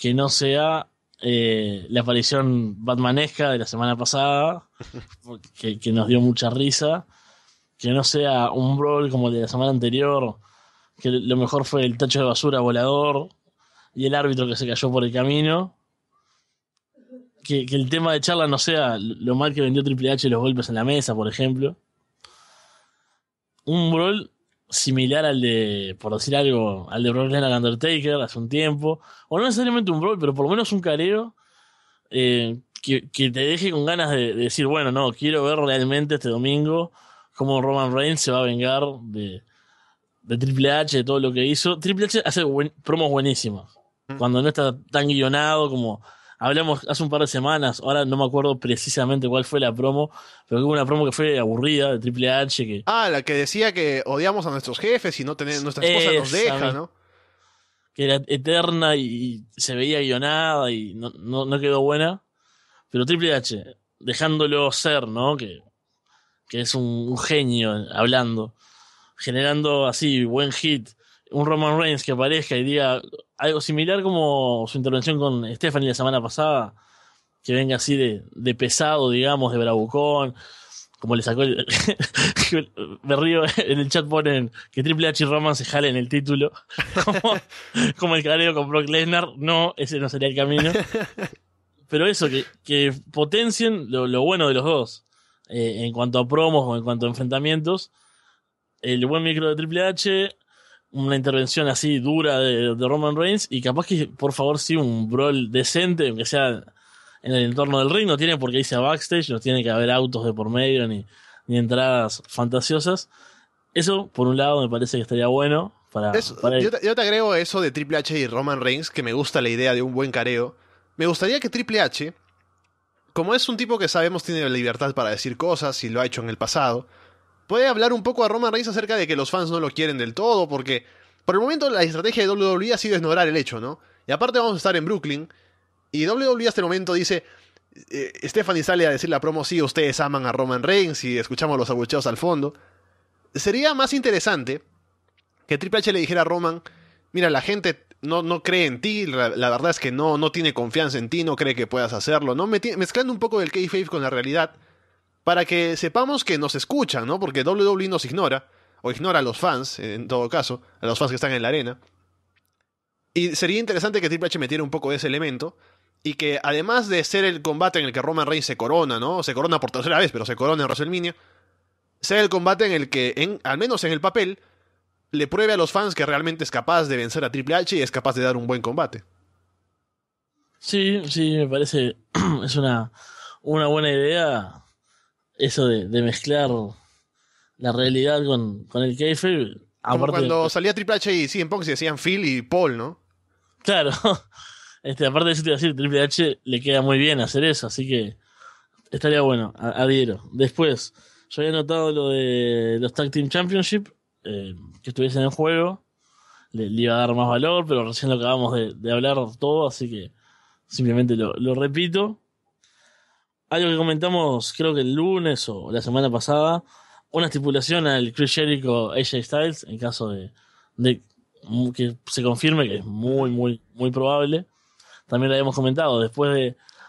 Speaker 2: que no sea eh, la aparición batmanesca de la semana pasada, que, nos dio mucha risa, que no sea un brawl como el de la semana anterior, que lo mejor fue el tacho de basura volador y el árbitro que se cayó por el camino. Que, que el tema de charla no sea lo mal que vendió Triple H los golpes en la mesa, por ejemplo. Un brawl similar al de, por decir algo, al de Brock Lesnar Undertaker hace un tiempo, o no necesariamente un Brock, pero por lo menos un careo eh, que, te deje con ganas de, decir, bueno, no, quiero ver realmente este domingo cómo Roman Reigns se va a vengar de, Triple H, de todo lo que hizo. Triple H hace promos buenísimas cuando no está tan guionado como hablamos hace un par de semanas, ahora no me acuerdo precisamente cuál fue la promo, pero hubo una promo que fue
Speaker 1: aburrida de Triple H. Que... Ah, la que decía que odiamos a nuestros jefes y no tener nuestra nos deja, ¿no? Que
Speaker 2: era eterna y, se veía guionada y no, quedó buena. Pero Triple H, dejándolo ser, ¿no? Que, es un genio hablando, generando así buen hit un Roman Reigns que aparezca y diga algo similar como su intervención con Stephanie la semana pasada, que venga así de, pesado, digamos, de bravucón, como le sacó el, me río en el chat ponen que Triple H y Roman se jalen el título como, el careo con Brock Lesnar no ese no sería el camino pero eso que, potencien lo, bueno de los dos eh, en cuanto a promos o en cuanto a enfrentamientos el buen micro de Triple H una intervención así dura de, Roman Reigns y capaz que por favor sí un brawl decente, aunque sea en el entorno del ring, no tiene por qué irse a backstage, no tiene que haber autos de por medio ni, ni entradas fantasiosas. Eso, por un lado, me parece que estaría bueno para... Eso, yo,
Speaker 1: te, yo, te, agrego eso de Triple H y Roman Reigns, que me gusta la idea de un buen careo. Me gustaría que Triple H, como es un tipo que sabemos tiene la libertad para decir cosas y lo ha hecho en el pasado, puede hablar un poco a Roman Reigns acerca de que los fans no lo quieren del todo, porque por el momento la estrategia de WWE ha sido ignorar el hecho, ¿no? Y aparte vamos a estar en Brooklyn, y WWE hasta el momento dice, eh, Stephanie sale a decir la promo, sí, ustedes aman a Roman Reigns y escuchamos los abucheos al fondo. Sería más interesante que Triple H le dijera a Roman, mira, la gente no, no cree en ti, la, verdad es que no, no tiene confianza en ti, no cree que puedas hacerlo, ¿no? mezclando un poco del kayfabe con la realidad, para que sepamos que nos escuchan, ¿no? Porque WWE nos ignora, o ignora a los fans, en todo caso, a los fans que están en la arena. Y sería interesante que Triple H metiera un poco de ese elemento, y que además de ser el combate en el que Roman Reigns se corona, ¿no? Se corona por tercera vez, pero se corona en WrestleMania, sea el combate en el que, al menos en el papel, le pruebe a los fans que realmente es capaz de vencer a Triple H y es capaz de dar un buen combate. Sí, sí,
Speaker 2: me parece es una, una buena idea eso de, de mezclar la realidad con, el kayfabe. cuando
Speaker 1: salía Triple H y en Punk se hacían Phil y Paul, ¿no?
Speaker 2: Claro. Este, aparte de eso te iba a decir, Triple H le queda muy bien hacer eso, así que estaría bueno, adhiero. Después, yo había notado lo de los Tag Team Championship, eh, que estuviesen en juego, le, iba a dar más valor, pero recién lo acabamos de, de hablar todo, así que simplemente lo repito algo que comentamos creo que el lunes o la semana pasada, una estipulación al Chris Jericho AJ Styles en caso de, que se confirme que es muy, muy, muy probable. También lo habíamos comentado, después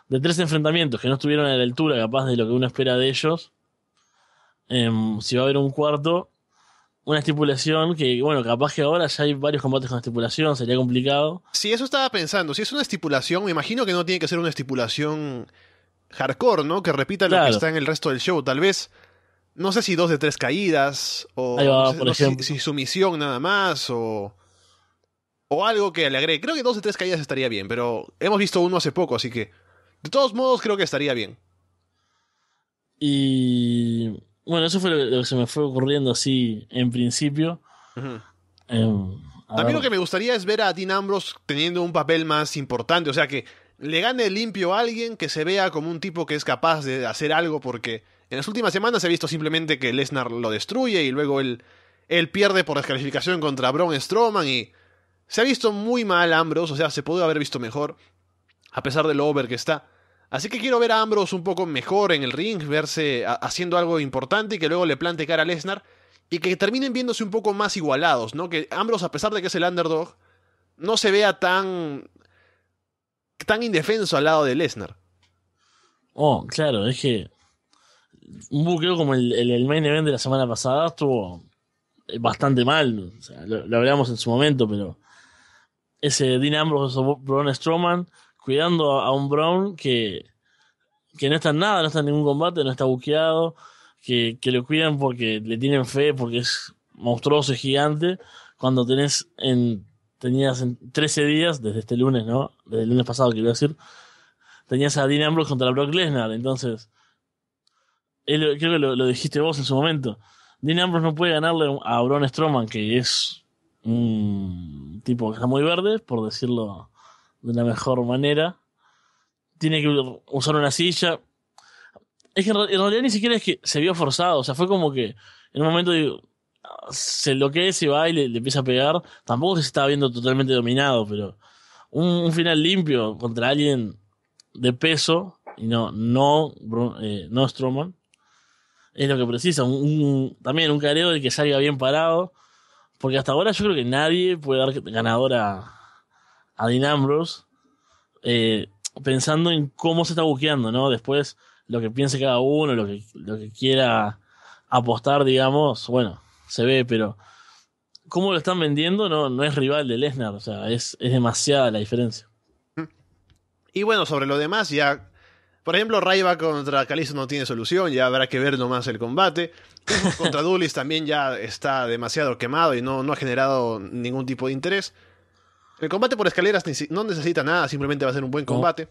Speaker 2: de, tres enfrentamientos que no estuvieron a la altura capaz de lo que uno espera de ellos, em, si va a haber un cuarto, una estipulación que, bueno, capaz que ahora ya hay varios
Speaker 1: combates con estipulación, sería complicado. Sí, eso estaba pensando, si es una estipulación, me imagino que no tiene que ser una estipulación hardcore, ¿no? Que repita lo que está en el resto del show, tal vez. No sé si dos de tres caídas, o si, sumisión nada más, o, o algo que le agregue. Creo que dos de tres caídas estaría bien, pero hemos visto uno hace poco, así que de todos modos creo que estaría bien. Y
Speaker 2: bueno, eso fue lo que se me fue ocurriendo así en principio. Em, a mí También lo
Speaker 1: que me gustaría es ver a Dean Ambrose teniendo un papel más importante, o sea que le gane limpio a alguien que se vea como un tipo que es capaz de hacer algo porque en las últimas semanas se ha visto simplemente que Lesnar lo destruye y luego él, él pierde por descalificación contra Braun Strowman y se ha visto muy mal Ambrose, o sea, se pudo haber visto mejor a pesar de lo over que está. Así que quiero ver a Ambrose un poco mejor en el ring, verse haciendo algo importante y que luego le plante cara a Lesnar y que terminen viéndose un poco más igualados, ¿no? Que Ambrose, a pesar de que es el underdog, no se vea tan tan indefenso al lado de Lesnar.
Speaker 2: Oh, claro, es que un buqueo como el, main event de la semana pasada estuvo eh, bastante mal. lo, hablamos en su momento, pero ese Dean Ambrose o Braun Strowman cuidando a, un Brown que, no está en nada, no está en ningún combate, no está buqueado, que, que lo cuidan porque le tienen fe, porque es monstruoso, es gigante, cuando tenés en tenías 13 días desde este lunes, ¿no? Desde el lunes pasado, quiero decir. Tenías a Dean Ambrose contra Brock Lesnar, entonces. creo que lo, dijiste vos en su momento. Dean Ambrose no puede ganarle a Braun Strowman, que es un tipo que está muy verde, por decirlo de la mejor manera. Tiene que usar una silla. Es que en realidad ni siquiera es que se vio forzado, o sea, fue como que en un momento digo, se enloquece, va y le, empieza a pegar. Tampoco se está viendo totalmente dominado, pero un, final limpio contra alguien de peso, y no, no, eh, no Strowman, es lo que precisa. Un, también un careo de que salga bien parado, porque hasta ahora yo creo que nadie puede dar ganador a, a Dean Ambrose, eh, pensando en cómo se está buqueando, ¿no? Después, lo que piense cada uno, lo lo que quiera apostar, digamos, bueno, se ve, pero cómo lo están vendiendo no, no es rival de Lesnar, o sea, es, es demasiada la diferencia.
Speaker 1: Y bueno, sobre lo demás, ya. Por ejemplo, Raiva contra Calisto no tiene solución, ya habrá que ver nomás el combate. contra Dulis también ya está demasiado quemado y no, no ha generado ningún tipo de interés. El combate por escaleras no necesita nada, simplemente va a ser un buen combate.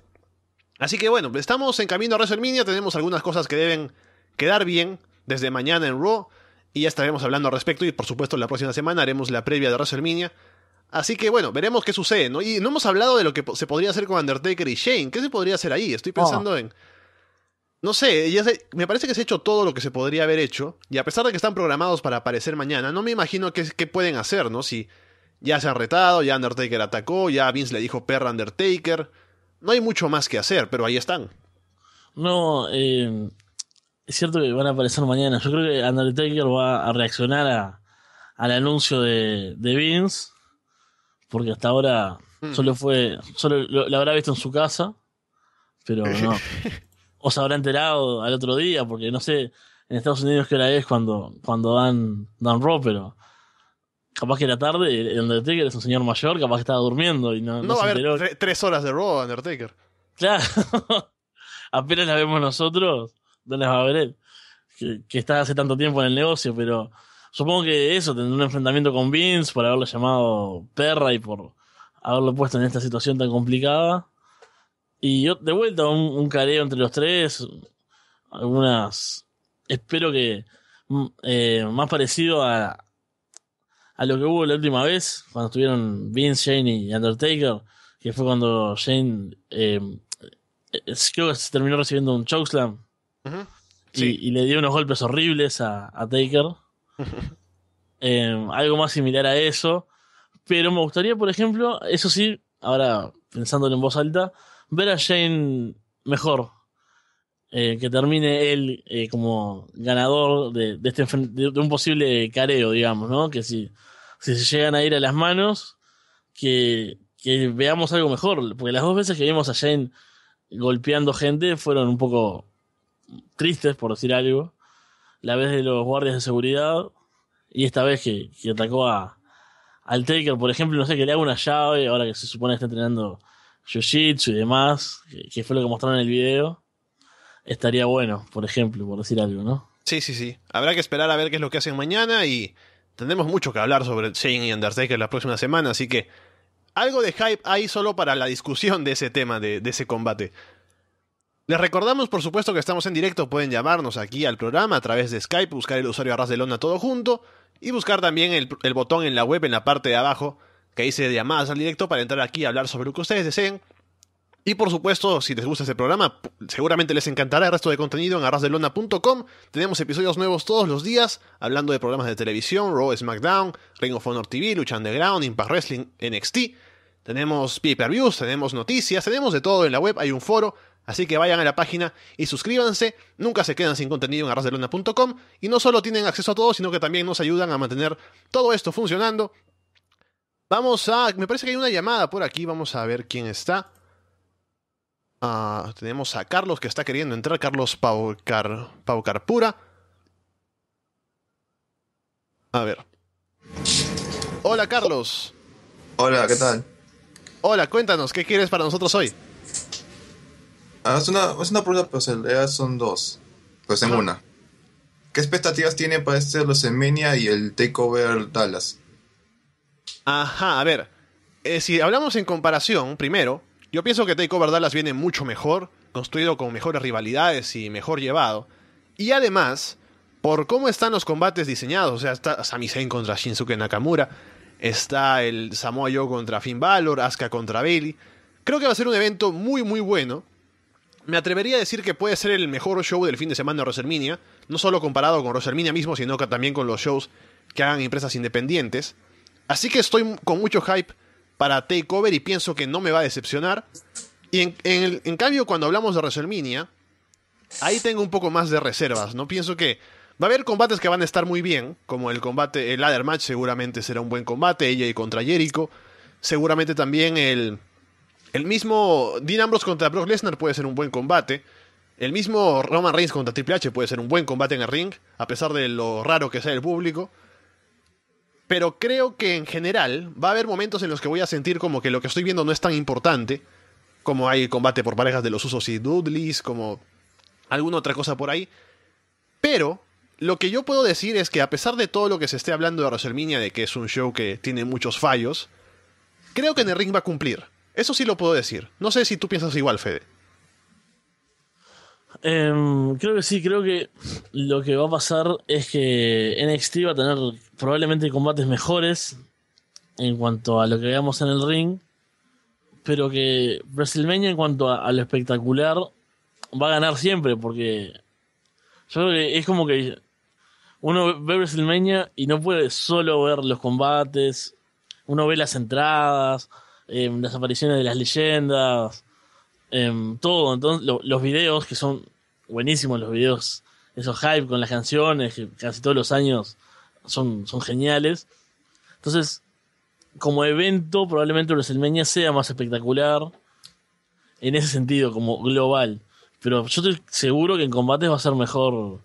Speaker 1: Así que bueno, estamos en camino a WrestleMania, tenemos algunas cosas que deben quedar bien desde mañana en Raw. Y ya estaremos hablando al respecto y por supuesto la próxima semana haremos la previa de WrestleMania. Así que bueno, veremos qué sucede, ¿no? Y no hemos hablado de lo que se podría hacer con Undertaker y Shane. ¿Qué se podría hacer ahí? Estoy oh. pensando en... No sé, me parece que se ha hecho todo lo que se podría haber hecho. Y a pesar de que están programados para aparecer mañana, no me imagino qué, qué pueden hacer, ¿no? Si ya se han retado, ya Undertaker atacó, ya Vince le dijo perra Undertaker. No hay mucho más que hacer, pero ahí están.
Speaker 2: No, eh, es cierto que van a aparecer mañana. Yo creo que Undertaker va a reaccionar a, al anuncio de, Vince, porque hasta ahora mm. solo fue, solo lo, habrá visto en su casa, pero no. o se habrá enterado al otro día, porque no sé en Estados Unidos qué hora es cuando, cuando dan, dan Raw, pero capaz que era tarde, el Undertaker es un señor mayor, capaz que estaba durmiendo y no. No, va
Speaker 1: a tres horas de Raw, Undertaker.
Speaker 2: Claro. Apenas la vemos nosotros dónde que, está hace tanto tiempo en el negocio, pero supongo que eso, tener un enfrentamiento con Vince por haberlo llamado perra y por haberlo puesto en esta situación tan complicada. Y yo, de vuelta, un, careo entre los tres, algunas, espero que mm, eh, más parecido a, a lo que hubo la última vez, cuando estuvieron Vince, Shane y Undertaker, que fue cuando Shane, eh, eh creo que terminó recibiendo un chokeslam y, le dio unos golpes horribles a, Taker. Em, algo más similar a eso. Pero me gustaría, por ejemplo, eso sí, ahora pensándolo en voz alta, ver a Shane mejor. Eh, que termine él eh, como ganador de, este, un posible careo, digamos, ¿no? Que si, si se llegan a ir a las manos, que, que veamos algo mejor. Porque las dos veces que vimos a Shane golpeando gente fueron un poco tristes, por decir algo. La vez de los guardias de seguridad y esta vez que, atacó a, al Taker, por ejemplo, no sé, que le haga una llave, ahora que se supone que está entrenando Jiu-Jitsu y demás, que, fue lo que mostraron en el video, estaría bueno, por ejemplo, por decir algo, ¿no?
Speaker 1: Sí, sí, sí. Habrá que esperar a ver qué es lo que hacen mañana y tendremos mucho que hablar sobre Shane y Undertaker la próxima semana, así que algo de hype hay solo para la discusión de ese tema, de ese combate. Les recordamos, por supuesto, que estamos en directo. Pueden llamarnos aquí al programa a través de Skype, buscar el usuario Arras de Lona todo junto y buscar también el, botón en la web, en la parte de abajo, que dice llamadas al directo para entrar aquí y hablar sobre lo que ustedes deseen. Y por supuesto, si les gusta este programa, seguramente les encantará el resto de contenido en arrasdelona.com. Tenemos episodios nuevos todos los días, hablando de programas de televisión, Raw, SmackDown, Ring of Honor TV, Lucha Underground, Impact Wrestling, NXT. Tenemos pay-per-views, tenemos noticias, tenemos de todo en la web, hay un foro, Así que vayan a la página y suscríbanse, nunca se quedan sin contenido en arrasdeluna.com y no solo tienen acceso a todo, sino que también nos ayudan a mantener todo esto funcionando. Vamos a... Me parece que hay una llamada por aquí, vamos a ver quién está. Ah, tenemos a Carlos que está queriendo entrar, Carlos Paucar, Paucarpura. A ver. Hola Carlos. Hola, ¿qué tal? Hola, cuéntanos, ¿qué quieres para nosotros hoy?
Speaker 3: Ah, es, una, es pregunta, pues en realidad son dos. Pues en una. ¿Qué expectativas tiene para este WrestleMania y el Takeover Dallas?
Speaker 1: Ajá, a ver. Eh, si hablamos en comparación, primero, yo pienso que Takeover Dallas viene mucho mejor, construido con mejores rivalidades y mejor llevado. Y además, por cómo están los combates diseñados, o sea, está Sami Zayn contra Shinsuke Nakamura, está el Samoa Joe contra Finn Balor, Asuka contra Bailey. Creo que va a ser un evento muy, muy bueno me atrevería a decir que puede ser el mejor show del fin de semana de Roserminia, no solo comparado con Roserminia mismo, sino también con los shows que hagan empresas independientes. Así que estoy con mucho hype para Takeover y pienso que no me va a decepcionar. Y en, cambio, cuando hablamos de WrestleMania, ahí tengo un poco más de reservas, ¿no? Pienso que va a haber combates que van a estar muy bien, como el combate, el ladder match seguramente será un buen combate, ella y contra Jericho. Seguramente también el, el mismo Dean Ambrose contra Brock Lesnar puede ser un buen combate. El mismo Roman Reigns contra Triple H puede ser un buen combate en el ring, a pesar de lo raro que sea el público. Pero creo que en general va a haber momentos en los que voy a sentir como que lo que estoy viendo no es tan importante, como hay combate por parejas de los usos y Dudleys, como alguna otra cosa por ahí. Pero lo que yo puedo decir es que a pesar de todo lo que se esté hablando de WrestleMania, de que es un show que tiene muchos fallos, creo que en el ring va a cumplir. Eso sí lo puedo decir. No sé si tú piensas igual, Fede. Em, creo que sí, creo que lo que va a pasar
Speaker 2: es que NXT va a tener probablemente combates mejores en cuanto a lo que veamos en el ring, pero que WrestleMania en cuanto a, lo espectacular va a ganar siempre, porque yo creo que es como que uno ve WrestleMania y no puede solo ver los combates, uno ve las entradas, Em, las apariciones de las leyendas, em, todo. Entonces, los videos, que son buenísimos los videos, esos hype con las canciones, casi todos los años son, son geniales. Entonces, como evento, probablemente WrestleMania sea más espectacular en ese sentido, como global. Pero yo estoy seguro que en combates va a ser mejor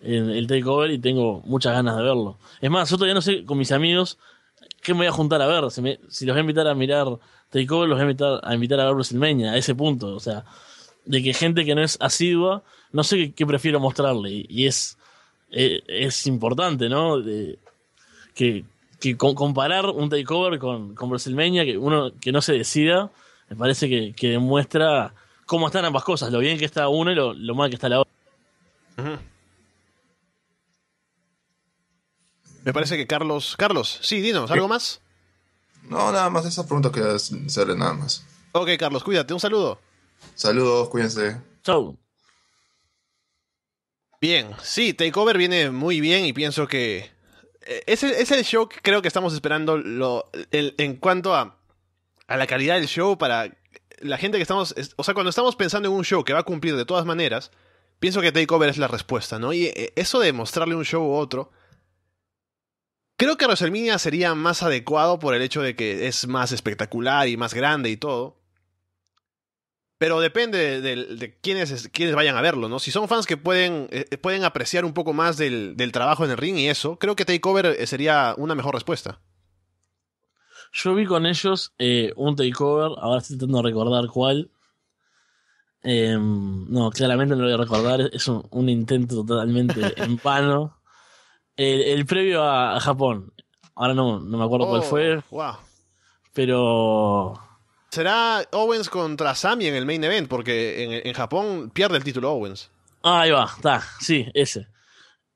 Speaker 2: el, el takeover y tengo muchas ganas de verlo. Es más, yo todavía no sé con mis amigos ¿qué me voy a juntar a ver? Si, los voy a invitar a mirar Takeover, los voy a invitar a, invitar a ver WrestleMania, a ese punto. O sea, de que gente que no es asidua, no sé qué, prefiero mostrarle. Y, es, eh, es importante, ¿no? De, que, comparar un Takeover con, con WrestleMania, que uno que no se decida, me parece que, demuestra cómo están ambas
Speaker 1: cosas, lo bien que está uno y lo, lo mal que está la otra. Me parece que Carlos. Carlos, sí, dinos, ¿algo más?
Speaker 3: No, nada más, esas preguntas que hacerle nada más.
Speaker 1: Ok, Carlos, cuídate, un saludo. Saludos, cuídense. Chau. Bien, sí, Takeover viene muy bien y pienso que. Eh, es el show que creo que estamos esperando lo, en cuanto a, a la calidad del show para la gente que estamos. O sea, cuando estamos pensando en un show que va a cumplir de todas maneras, pienso que Takeover es la respuesta, ¿no? Y eh, eso de mostrarle un show u otro Creo que WrestleMania sería más adecuado por el hecho de que es más espectacular y más grande y todo. Pero depende de, de, quiénes, vayan a verlo, ¿no? Si son fans que pueden, eh, pueden apreciar un poco más del, trabajo en el ring y eso, creo que Takeover eh, sería una mejor respuesta. Yo
Speaker 2: vi con ellos eh, un Takeover, ahora estoy intentando recordar cuál. Em, no, claramente no lo voy a recordar, es un, un intento totalmente en vano.
Speaker 1: El, previo a Japón. Ahora no, no me acuerdo cuál oh, fue. Pero. Será Owens contra Sami en el main event, porque en, Japón pierde el título Owens.
Speaker 2: Ah, ahí va, está, sí, ese.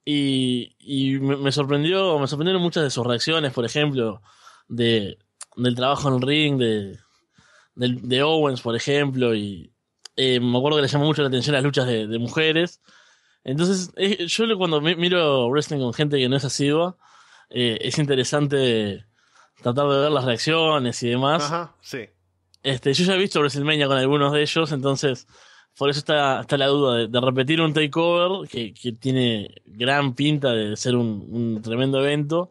Speaker 2: Y, y me, sorprendió, me sorprendieron muchas de sus reacciones, por ejemplo, de, del trabajo en el ring, de, Owens, por ejemplo, y eh, me acuerdo que le llamó mucho la atención las luchas de mujeres. Entonces, eh, yo cuando miro wrestling con gente que no es asidua, eh, es interesante tratar de ver las reacciones y demás. Ajá, sí. Este, yo ya he visto WrestleMania con algunos de ellos, entonces por eso está, la duda de, repetir un takeover que, que, tiene gran pinta de ser un, un, tremendo evento,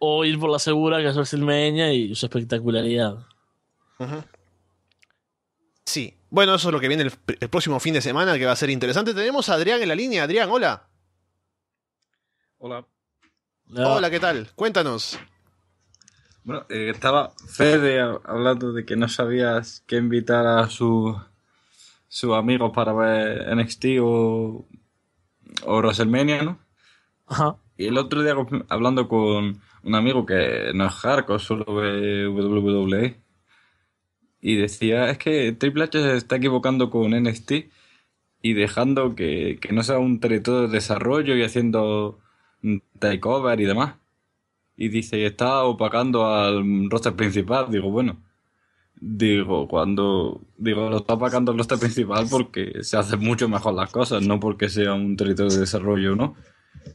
Speaker 2: o ir por la segura que es WrestleMania y su
Speaker 1: espectacularidad. Ajá. Sí, bueno, eso es lo que viene el, próximo fin de semana, que va a ser interesante. Tenemos a Adrián en la línea. Adrián, hola. Hola. Ah. Hola, ¿qué tal? Cuéntanos. Bueno, eh, estaba
Speaker 4: Fede hablando de que no sabías que invitar a su, su amigo para ver NXT o, o WrestleMania, ¿no? Ajá. Y el otro día hablando con un amigo que no es hardcore, solo ve WWE y decía, es que Triple H se está equivocando con NXT y dejando que, no sea un territorio de desarrollo y haciendo takeover y demás. Y dice, y está opacando al roster principal. Digo, bueno. Digo, cuando. Digo, lo está opacando al roster principal porque se hacen mucho mejor las cosas, no porque sea un territorio de desarrollo, ¿no?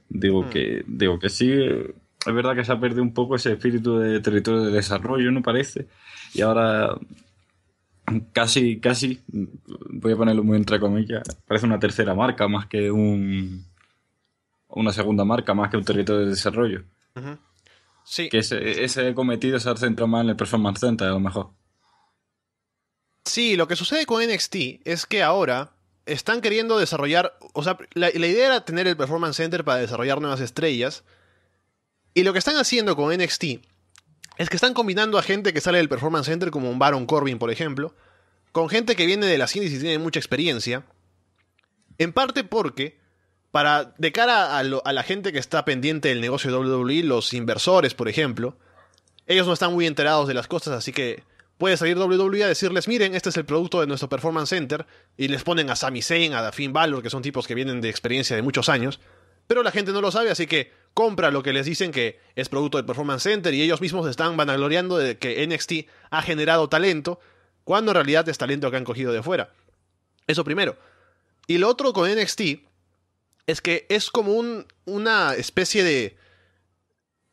Speaker 4: Digo hmm. que. Digo que sí. Es verdad que se ha perdido un poco ese espíritu de territorio de desarrollo, ¿no parece? Y ahora casi, casi, voy a ponerlo muy entre comillas, parece una tercera marca más que un una segunda marca, más que un territorio de desarrollo. Sí. Que ese, cometido se ha centrado más en el Performance Center, a lo mejor. Sí, lo que sucede con NXT es que
Speaker 1: ahora están queriendo desarrollar, o sea, la, la idea era tener el Performance Center para desarrollar nuevas estrellas, y lo que están haciendo con NXT es que están combinando a gente que sale del Performance Center, como un Baron Corbin, por ejemplo, con gente que viene de la índices y tiene mucha experiencia. En parte porque, para, de cara a, la gente que está pendiente del negocio de WWE, los inversores, por ejemplo, ellos no están muy enterados de las cosas, así que puede salir WWE a decirles, miren, este es el producto de nuestro Performance Center, y les ponen a Sami Zayn, a Finn Balor, que son tipos que vienen de experiencia de muchos años, pero la gente no lo sabe, así que compra lo que les dicen que es producto del Performance Center y ellos mismos están vanagloriando de que NXT ha generado talento, cuando en realidad es talento que han cogido de fuera. Eso primero. Y lo otro con NXT es que es como una especie de...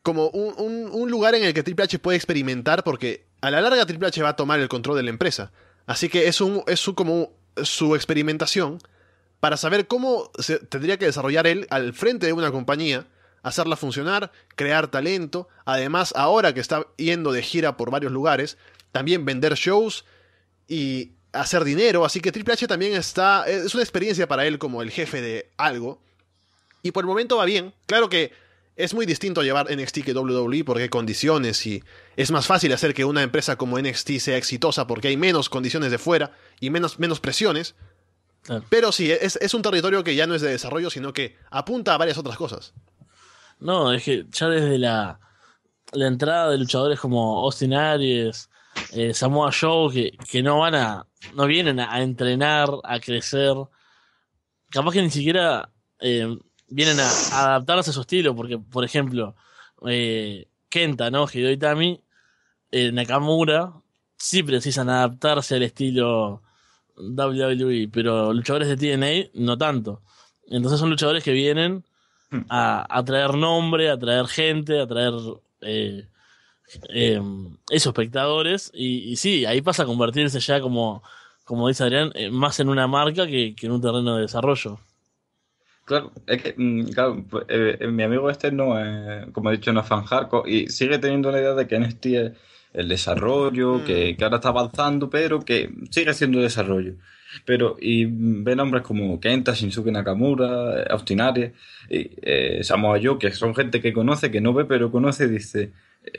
Speaker 1: como un, lugar en el que Triple H puede experimentar porque a la larga Triple H va a tomar el control de la empresa. Así que es, un, es como su experimentación para saber cómo se tendría que desarrollar él al frente de una compañía, hacerla funcionar, crear talento, además ahora que está yendo de gira por varios lugares, también vender shows y hacer dinero, así que Triple H también está, es una experiencia para él como el jefe de algo, y por el momento va bien, claro que es muy distinto llevar NXT que WWE porque hay condiciones y es más fácil hacer que una empresa como NXT sea exitosa porque hay menos condiciones de fuera y menos, menos presiones, pero sí, es, un territorio que ya no es de desarrollo, sino que apunta a varias otras cosas.
Speaker 2: No, es que ya desde la, entrada de luchadores como Austin Aries, eh, Samoa Joe, que, que, no van a. no vienen a, entrenar, a crecer. Capaz que ni siquiera eh, vienen a, adaptarse a su estilo, porque, por ejemplo, eh, Kenta, ¿no? Hideo Itami, Nakamura, sí precisan adaptarse al estilo WWE, pero luchadores de TNA no tanto. Entonces son luchadores que vienen hmm. a, traer nombre, a traer gente, a traer eh, em, esos espectadores. Y, sí, ahí pasa a convertirse ya como, como dice Adrián, eh, más en una marca que, en un terreno de desarrollo.
Speaker 4: Claro, es que mm, pues, eh, mi amigo este no, como he dicho, no es y sigue teniendo la idea de que en este el desarrollo, mm. que, ahora está avanzando, pero que sigue siendo desarrollo. Pero, y ven hombres como Kenta, Shinsuke Nakamura, eh, Austin Aries, eh, Samoa Joe, que son gente que conoce, que no ve, pero conoce, y dice,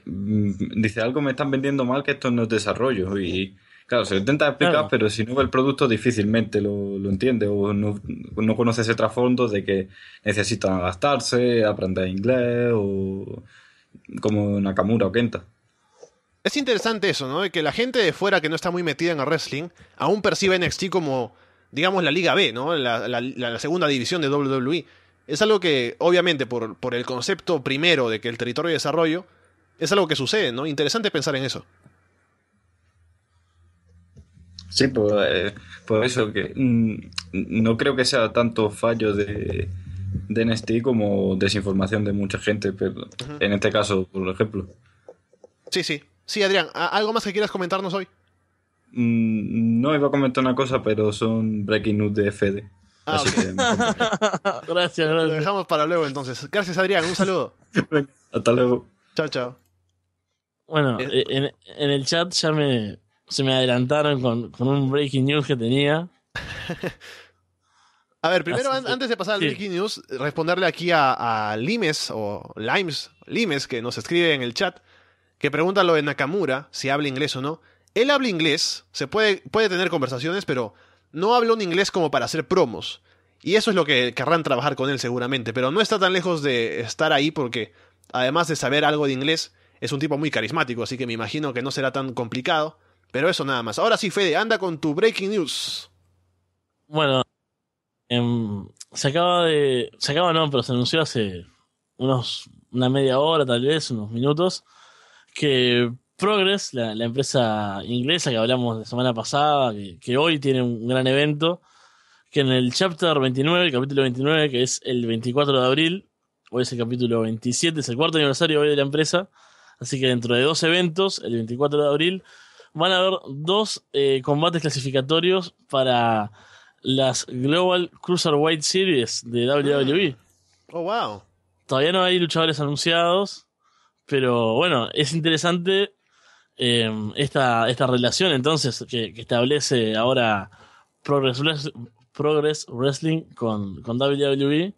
Speaker 4: mm, dice algo me están vendiendo mal, que esto no es desarrollo. Y, Claro, se intenta explicar, pero si no ve el producto difícilmente lo, lo entiende o no, no, conoce ese trasfondo de que necesitan gastarse, aprender inglés o como Nakamura o Kenta.
Speaker 1: Es interesante eso, ¿no? que la gente de fuera que no está muy metida en el wrestling aún percibe NXT como, digamos, la Liga B, ¿no? La, segunda división de WWE. Es algo que, obviamente, por, el concepto primero de que el territorio de desarrollo, es algo que sucede, ¿no? Interesante pensar en eso.
Speaker 4: Sí, pues, eh, por, eso que mm, no creo que sea tanto fallo de, NXT como desinformación de mucha gente, pero en este caso, por ejemplo.
Speaker 1: Sí, sí, Sí, Adrián, ¿algo más que quieras comentarnos hoy?
Speaker 4: Mm, no iba a comentar una cosa, pero son breaking news de Fede. Ah, así que gracias,
Speaker 1: gracias. Lo dejamos para luego entonces. Gracias, Adrián. Un saludo. Hasta luego. Chao, chao.
Speaker 2: Bueno, eh, eh, en, el chat ya me, se me adelantaron con, un breaking news que tenía.
Speaker 1: a ver, primero, antes de pasar al breaking news, responderle aquí a, a, Limes o Limes, Limes, que nos escribe en el chat que pregúntalo lo de Nakamura, si habla inglés o no. Él habla inglés, se puede, puede tener conversaciones, pero no habla un inglés como para hacer promos. Y eso es lo que querrán trabajar con él seguramente, pero no está tan lejos de estar ahí porque, además de saber algo de inglés, es un tipo muy carismático, así que me imagino que no será tan complicado. Pero eso nada más. Ahora sí, Fede, anda con tu breaking news.
Speaker 2: Bueno, em, se acaba de... Se acaba no, pero se anunció hace unos, una media hora tal vez, unos minutos, que Progress, la, empresa inglesa que hablamos la semana pasada, que, hoy tiene un gran evento, que en el chapter 29, el capítulo 29, que es el 24 de abril, hoy es el capítulo 27, es el cuarto aniversario hoy de la empresa, así que dentro de dos eventos, el 24 de abril, van a haber dos eh, combates clasificatorios para las Global Cruiserweight Series de WWE. Oh, wow. Todavía no hay luchadores anunciados. Pero bueno, es interesante eh, esta, relación entonces que, establece ahora Progress, Wrestling con, con WWE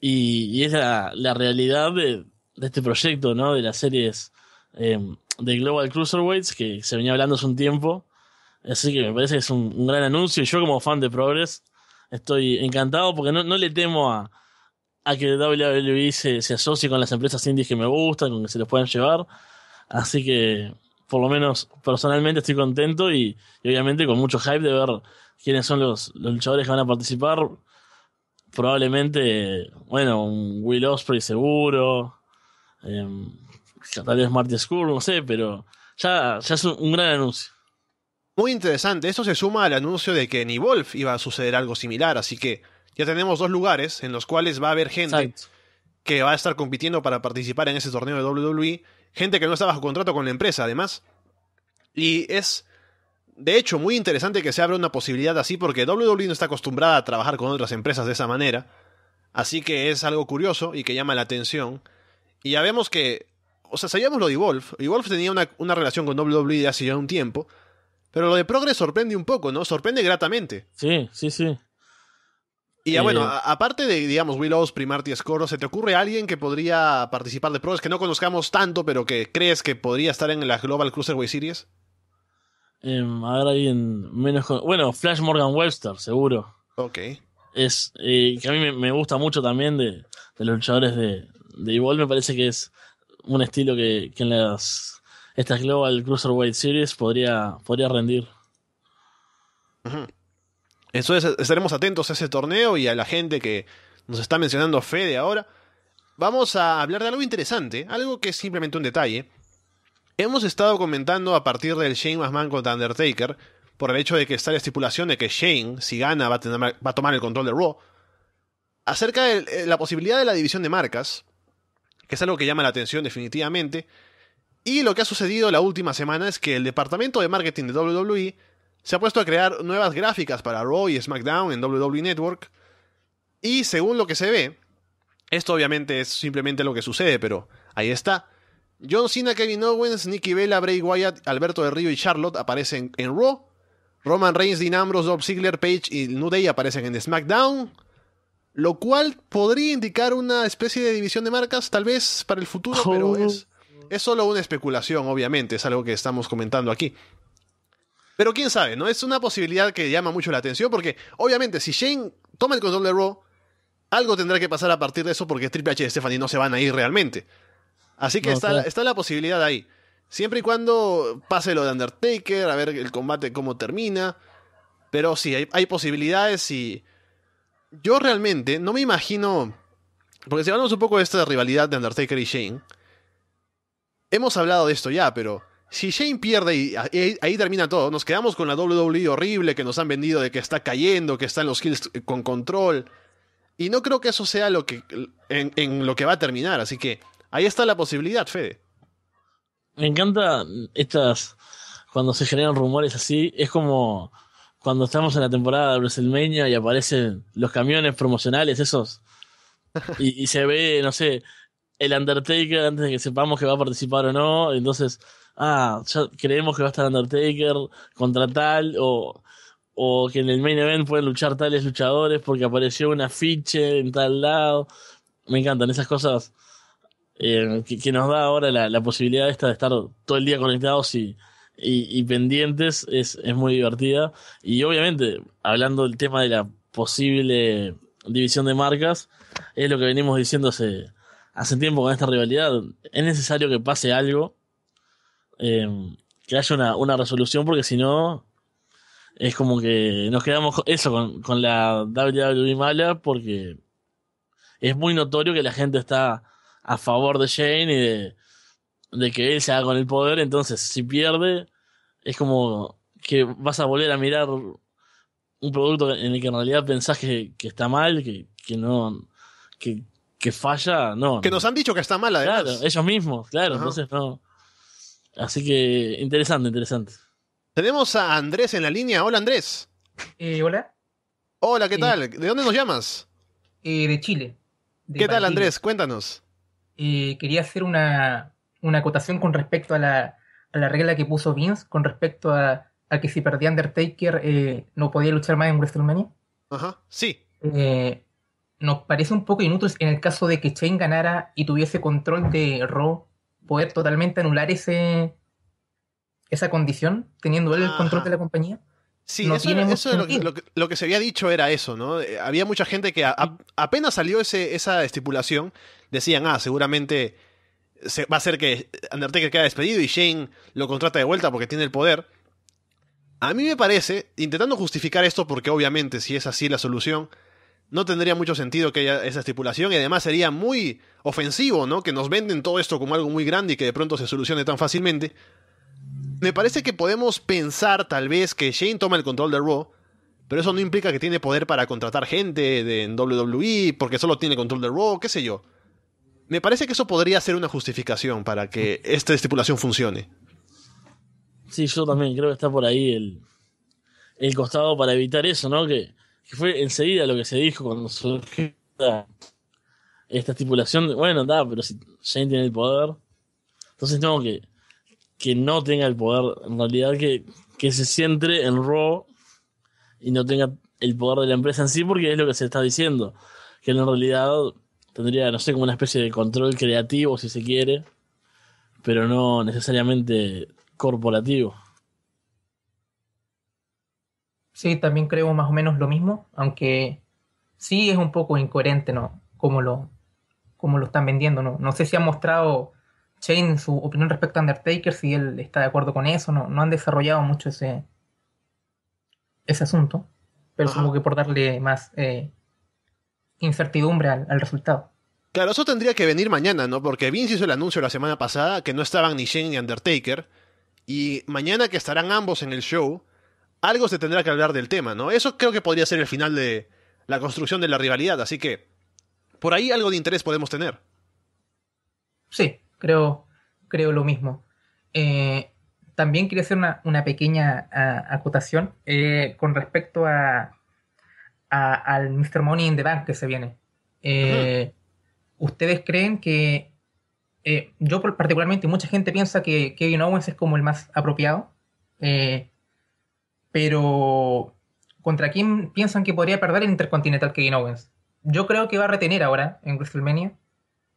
Speaker 2: y, es la, realidad de, este proyecto, ¿no? De las series eh, de Global Cruiserweights que se venía hablando hace un tiempo. Así que me parece que es un, gran anuncio y yo como fan de Progress estoy encantado porque no le temo a, a que WWE se, asocie con las empresas indies que me gustan, con que se los puedan llevar. Así que, por lo menos personalmente, estoy contento y, obviamente con mucho hype de ver quiénes son los, luchadores que van a participar. Probablemente, bueno, un Will Osprey seguro, eh, tal vez Marty no sé, pero ya,
Speaker 1: ya es un, gran anuncio. Muy interesante, eso se suma al anuncio de que en Evolve iba a suceder algo similar, así que ya tenemos dos lugares en los cuales va a haber gente que va a estar compitiendo para participar en ese torneo de WWE, gente que no está bajo contrato con la empresa, además. Y es, de hecho, muy interesante que se abra una posibilidad así porque WWE no está acostumbrada a trabajar con otras empresas de esa manera. Así que es algo curioso y que llama la atención. Y ya vemos que, o sea, sabíamos lo de Evolve. Wolf tenía una, una relación con WWE de hace ya un tiempo. Pero lo de Progress sorprende un poco, ¿no? Sorprende gratamente. Sí, sí, sí. Y bueno, eh, aparte de, digamos, Willows, Primarty, Scoro, ¿se te ocurre alguien que podría participar de pruebas que no conozcamos tanto, pero que crees que podría estar en la Global Cruiserweight Series?
Speaker 2: Em, a ver, alguien menos. Bueno, Flash Morgan Webster, seguro. Ok. Es, eh, que a mí me, gusta mucho también de, los luchadores de, de Evolve. Me parece que es un estilo que, que en las estas Global Cruiserweight
Speaker 1: Series podría, podría rendir. Ajá. Entonces estaremos atentos a ese torneo y a la gente que nos está mencionando Fede ahora. Vamos a hablar de algo interesante, algo que es simplemente un detalle. Hemos estado comentando a partir del Shane McMahon contra Undertaker, por el hecho de que está la estipulación de que Shane, si gana, va a, va a tomar el control de Raw, acerca de eh, la posibilidad de la división de marcas, que es algo que llama la atención definitivamente, y lo que ha sucedido la última semana es que el departamento de marketing de WWE se ha puesto a crear nuevas gráficas para Raw y SmackDown en WWE Network. Y según lo que se ve, esto obviamente es simplemente lo que sucede, pero ahí está. John Cena, Kevin Owens, Nikki Bella, Bray Wyatt, Alberto de Río y Charlotte aparecen en Raw. Roman Reigns, Dean Ambrose, Ziggler, Page y New Day aparecen en SmackDown. Lo cual podría indicar una especie de división de marcas, tal vez para el futuro, pero oh. es, es solo una especulación, obviamente. Es algo que estamos comentando aquí. Pero quién sabe, ¿no? Es una posibilidad que llama mucho la atención porque, obviamente, si Shane toma el control de Raw, algo tendrá que pasar a partir de eso porque Triple H y Stephanie no se van a ir realmente. Así que está, la posibilidad ahí. Siempre y cuando pase lo de Undertaker, a ver el combate cómo termina. Pero sí, hay, hay posibilidades y. Yo realmente no me imagino. Porque si hablamos un poco de esta rivalidad de Undertaker y Shane. Hemos hablado de esto ya, pero si Shane pierde y ahí, termina todo, nos quedamos con la WWE horrible que nos han vendido de que está cayendo, que están los kills con control. Y no creo que eso sea lo que, en, lo que va a terminar. Así que ahí está la posibilidad, Fede. Me encanta estas.
Speaker 2: Cuando se generan rumores así, es como cuando estamos en la temporada de WrestleMania y aparecen los camiones promocionales, esos. y, y se ve, no sé, el Undertaker antes de que sepamos que va a participar o no. Entonces ah, ya creemos que va a estar Undertaker contra tal, o, o que en el main event pueden luchar tales luchadores porque apareció un afiche en tal lado. Me encantan esas cosas eh, que, nos da ahora la, la, posibilidad esta de estar todo el día conectados y, y, pendientes. Es, es muy divertida. Y obviamente, hablando del tema de la posible división de marcas, es lo que venimos diciendo hace tiempo con esta rivalidad. Es necesario que pase algo Em, que haya una, resolución, porque si no, es como que nos quedamos eso, con, la WWE mala, porque es muy notorio que la gente está a favor de Shane y de, que él se haga con el poder, entonces si pierde, es como que vas a volver a mirar un producto en el que en realidad pensás que, está mal, que, no, que, falla, no. Que nos
Speaker 1: han dicho que está mal, Claro, ellos mismos, claro, entonces no. Así que interesante, interesante. Tenemos a Andrés en la línea. Hola Andrés. Eh, hola. Hola, ¿qué eh. tal? ¿De dónde nos llamas? Eh, de Chile.
Speaker 3: ¿Qué tal Andrés? Cuéntanos. Eh, quería hacer una, una, acotación con respecto a la, a la, regla que puso Vince, con respecto a, a que si perdía Undertaker no podía luchar más en WrestleMania. Ajá, sí. nos parece un poco inútil en el caso de que Shane ganara y tuviese control de Raw poder totalmente anular ese esa condición, teniendo él el ah. control de la compañía. Sí, eso, es lo, que,
Speaker 1: lo, que, se había dicho era eso, ¿no? Eh, había mucha gente que apenas salió ese, esa estipulación, decían, ah, seguramente va a ser que Undertaker queda despedido y Shane lo contrata de vuelta porque tiene el poder. A mí me parece, intentando justificar esto, porque obviamente si es así la solución, no tendría mucho sentido que haya esa estipulación y además sería muy ofensivo, ¿no? Que nos venden todo esto como algo muy grande y que de pronto se solucione tan fácilmente. Me parece que podemos pensar tal vez que Shane toma el control de Raw, pero eso no implica que tiene poder para contratar gente de, en WWE porque solo tiene control de Raw, qué sé yo. Me parece que eso podría ser una justificación para que esta estipulación funcione.
Speaker 2: Sí, yo también creo que está por ahí el, el costado para evitar eso, ¿no? Que que fue enseguida lo que se dijo cuando surgió esta estipulación de, bueno, da, pero si Jane tiene el poder, entonces tengo que, que no tenga el poder, en realidad que, se centre en Raw y no tenga el poder de la empresa en sí, porque es lo que se está diciendo, que en realidad tendría, no sé, como una especie de control creativo, si se quiere, pero no necesariamente corporativo.
Speaker 3: Sí, también creo más o menos lo mismo, aunque sí es un poco incoherente, ¿no? Como lo, como lo están vendiendo, ¿no? No sé si ha mostrado Shane su opinión respecto a Undertaker, si él está de acuerdo con eso, no, no han desarrollado mucho ese, ese asunto, pero como que por darle más eh, incertidumbre al, al resultado. Claro, eso tendría que venir
Speaker 1: mañana, ¿no? Porque Vince hizo el anuncio la semana pasada que no estaban ni Shane ni Undertaker. Y mañana que estarán ambos en el show, algo se tendrá que hablar del tema, ¿no? Eso creo que podría ser el final de la construcción de la rivalidad, así que por ahí algo de interés podemos tener.
Speaker 3: Sí, creo, creo lo mismo. Eh, también quería hacer una, pequeña acotación eh, con respecto a, al Mr. Money in the Bank que se viene. Eh, ¿Ustedes creen que yo particularmente, mucha gente piensa que Kevin Owens es como el más apropiado. Pero, ¿contra quién piensan que podría perder el Intercontinental Kevin Owens? Yo creo que va a retener ahora en WrestleMania,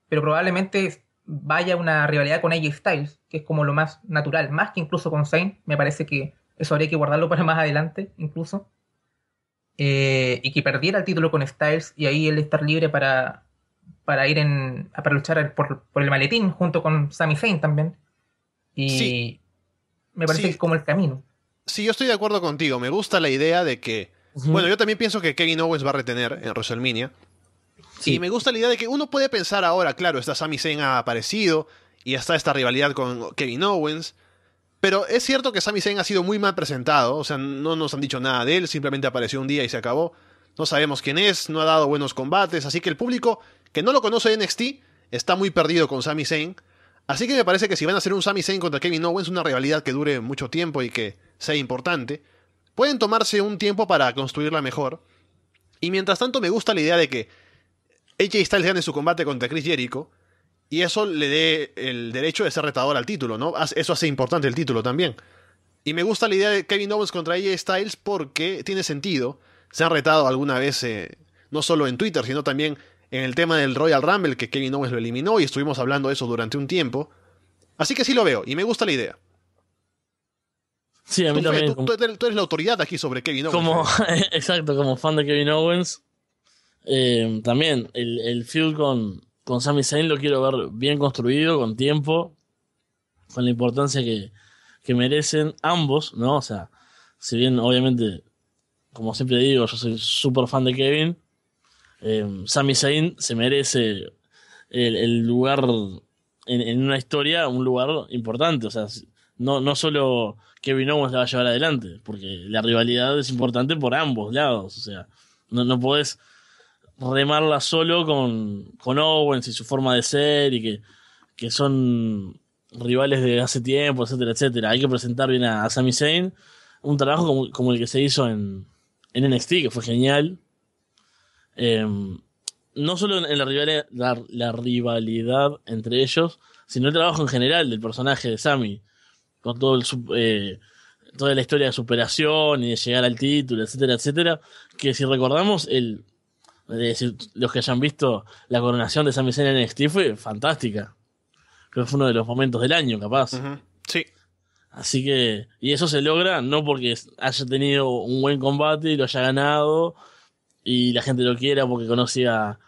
Speaker 3: pero probablemente vaya una rivalidad con AJ Styles, que es como lo más natural, más que incluso con Zayn. Me parece que eso habría que guardarlo para más adelante, incluso. Eh, y que perdiera el título con Styles y ahí él estar libre para, ir en, para luchar por, el maletín junto con Sami Zayn también. Y me parece que es como el camino
Speaker 1: sí, yo estoy de acuerdo contigo. Me gusta la idea de que. Bueno, yo también pienso que Kevin Owens va a retener en WrestleMania. Sí. Y me gusta la idea de que uno puede pensar ahora, claro, está Sami Zayn ha aparecido y está esta rivalidad con Kevin Owens. Pero es cierto que Sami Zayn ha sido muy mal presentado, o sea, no nos han dicho nada de él, simplemente apareció un día y se acabó. No sabemos quién es, no ha dado buenos combates, así que el público que no lo conoce de NXT está muy perdido con Sami Zayn Así que me parece que si van a hacer un Sami Zayn contra Kevin Owens, una rivalidad que dure mucho tiempo y que sea importante, pueden tomarse un tiempo para construirla mejor. Y mientras tanto me gusta la idea de que AJ Styles gane su combate contra Chris Jericho y eso le dé el derecho de ser retador al título, ¿no? Eso hace importante el título también. Y me gusta la idea de Kevin Owens contra AJ Styles porque tiene sentido. Se han retado alguna vez, eh, no solo en Twitter, sino también en el tema del Royal Rumble, que Kevin Owens lo eliminó y estuvimos hablando de eso durante un tiempo. Así que sí lo veo y me gusta la idea. Sí, a mí tú, también. Tú, eres la autoridad aquí sobre Kevin Owens. Como, exacto, como fan de
Speaker 2: Kevin Owens. Eh, también el, el feud con, con Sami Zayn lo quiero ver bien construido, con tiempo, con la importancia que, que merecen ambos, ¿no? O sea, si bien obviamente, como siempre digo, yo soy súper fan de Kevin, eh, Sami Zayn se merece el, lugar en, una historia, un lugar importante. O sea, no, no solo Kevin Owens la va a llevar adelante, porque la rivalidad es importante por ambos lados. O sea, no, no podés remarla solo con, con Owens y su forma de ser y que, son rivales de hace tiempo, etcétera, etcétera. Hay que presentar bien a, a Sami Zayn. Un trabajo como, el que se hizo en, en NXT, que fue genial. Em, no solo en la, rivalidad, la, rivalidad entre ellos, sino el trabajo en general del personaje de Sammy. Con todo eh, toda la historia de superación y de llegar al título, etcétera, etcétera. Que si recordamos, el, los que hayan visto la coronación de Sammy Zayn en NXT fue fantástica. Creo que fue uno de los momentos del año, capaz. Sí. Así que, y eso se logra no porque haya tenido un buen combate y lo haya ganado, y la gente lo quiera porque conoce a,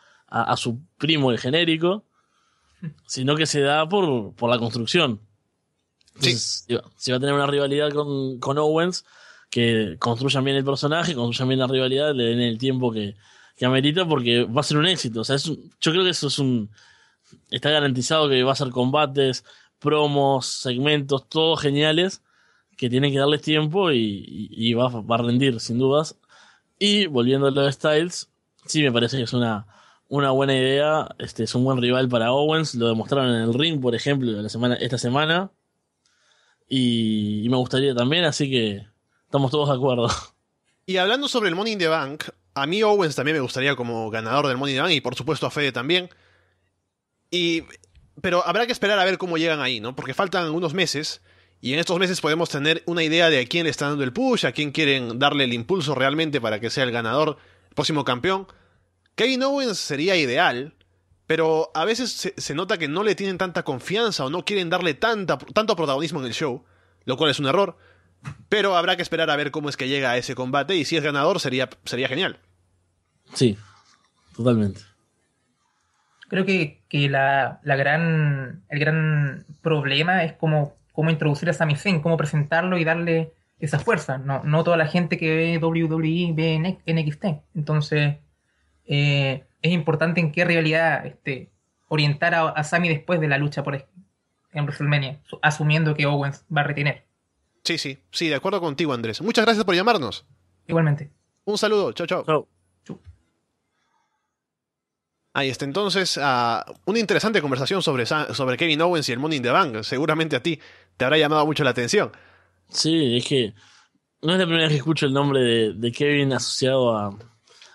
Speaker 2: su primo el genérico, sino que se da por, la construcción. Si va a tener una rivalidad con, Owens, que construyan bien el personaje, construyan bien la rivalidad, le den el tiempo que, que amerita, porque va a ser un éxito. O sea, yo creo que eso es un. Está garantizado que va a ser combates, promos, segmentos, todos geniales, que tienen que darles tiempo y, va, a rendir, sin dudas. Y volviendo a lo Styles, sí me parece que es una, una buena idea. Este es un buen rival para Owens. Lo demostraron en el ring, por ejemplo, la semana, esta semana. Y, me
Speaker 1: gustaría también, así que estamos todos de acuerdo. Y hablando sobre el Money in the Bank, a mí Owens también me gustaría como ganador del Money in the Bank y por supuesto a Fede también. pero habrá que esperar a ver cómo llegan ahí, ¿no? Porque faltan unos meses. Y en estos meses podemos tener una idea de a quién le está dando el push, a quién quieren darle el impulso realmente para que sea el ganador, el próximo campeón. Kevin Owens sería ideal, pero a veces se, nota que no le tienen tanta confianza o no quieren darle tanta, tanto protagonismo en el show, lo cual es un error. Pero habrá que esperar a ver cómo es que llega a ese combate y si es ganador sería, sería genial.
Speaker 2: Sí, totalmente.
Speaker 3: Creo que, la, gran, el gran problema es como cómo introducir a Sami Zayn, cómo presentarlo y darle esa fuerza. No, toda la gente que ve WWE ve NXT. Entonces, eh, es importante en qué realidad este, orientar a, Sami después de la lucha por en WrestleMania, asumiendo que Owens va a retener.
Speaker 1: Sí, sí, sí, de acuerdo contigo, Andrés. Muchas gracias por llamarnos. Igualmente. Un saludo, chao, chao. Ahí está entonces ah, una interesante conversación sobre, sobre Kevin Owens y el Money in the Bank. Seguramente a ti te habrá llamado mucho la atención. Sí, es que no es la primera vez que escucho el nombre de, Kevin asociado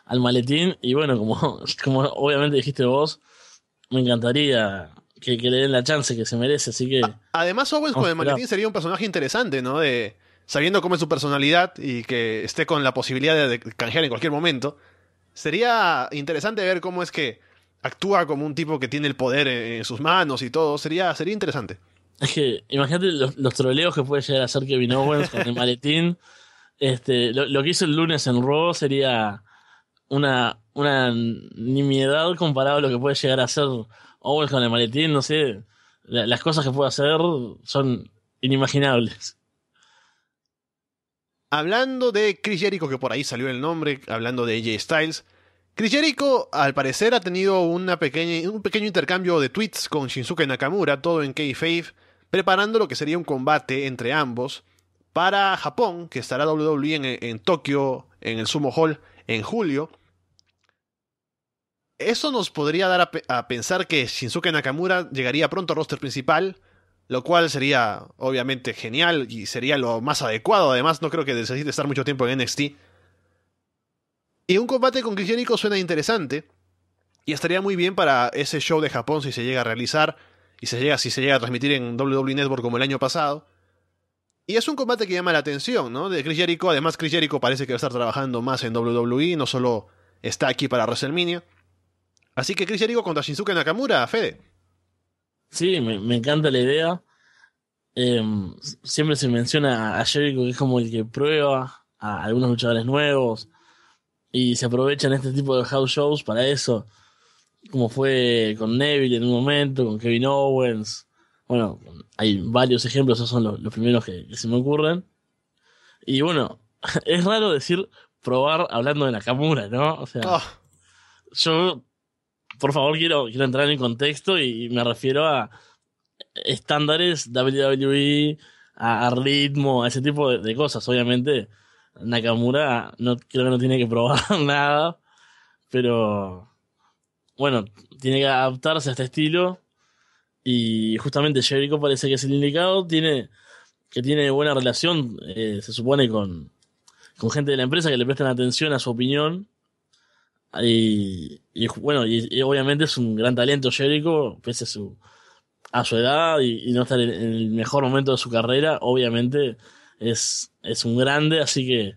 Speaker 2: al maletín. Y bueno, como, como obviamente dijiste vos, me encantaría que, le den la chance que se merece. Así que.
Speaker 1: Además, Owens con el maletín sería un personaje interesante, ¿no? De, sabiendo cómo es su personalidad y que esté con la posibilidad de, canjear en cualquier momento. Sería interesante ver cómo es que actúa como un tipo que tiene el poder en sus manos y todo. Sería, sería interesante.
Speaker 2: Es que imagínate los, troleos que puede llegar a hacer Kevin Owens con el maletín. Este, lo, que hizo el lunes en Raw sería una, una nimiedad comparado a lo que puede llegar a hacer Owens con el maletín.
Speaker 1: No sé, las cosas que puede hacer son inimaginables. Hablando de Chris Jericho, que por ahí salió el nombre, hablando de AJ Styles, Chris Jericho, al parecer, ha tenido una pequeña, un pequeño intercambio de tweets con Shinsuke Nakamura, todo en k faith preparando lo que sería un combate entre ambos para Japón, que estará WWE en, Tokio, en el Sumo Hall, en julio. Eso nos podría dar a, pensar que Shinsuke Nakamura llegaría pronto al roster principal, lo cual sería obviamente genial y sería lo más adecuado. Además, no creo que necesite estar mucho tiempo en NXT. Y un combate con Chris suena interesante y estaría muy bien para ese show de Japón si se llega a realizar y se llega, si se llega a transmitir en WWE Network como el año pasado. Y es un combate que llama la atención, ¿no? De Chris Jericho, además Chris Jericho parece que va a estar trabajando más en WWE, no solo está aquí para WrestleMania. Así que Chris Jericho contra Shinsuke Nakamura, Fede. Sí, me, encanta la idea. Em, siempre se menciona
Speaker 2: a Jericho que es como el que prueba a algunos luchadores nuevos y se aprovechan este tipo de house shows para eso como fue con Neville en un momento, con Kevin Owens. Bueno, hay varios ejemplos, esos son los, primeros que, se me ocurren. Y bueno, es raro decir probar hablando de Nakamura, ¿no? O sea, ah. yo, por favor, quiero, quiero entrar en contexto y, me refiero a estándares WWE, a, ritmo, a ese tipo de, cosas. Obviamente, Nakamura no creo que no tiene que probar nada, pero bueno, tiene que adaptarse a este estilo. Y justamente Jericho parece que es el indicado, tiene, que tiene buena relación, eh, se supone, con, con gente de la empresa que le prestan atención a su opinión. Y, bueno, y, obviamente es un gran talento Jericho, pese a su, a su edad y, no estar en, en, el mejor momento de su carrera, obviamente es un grande, así que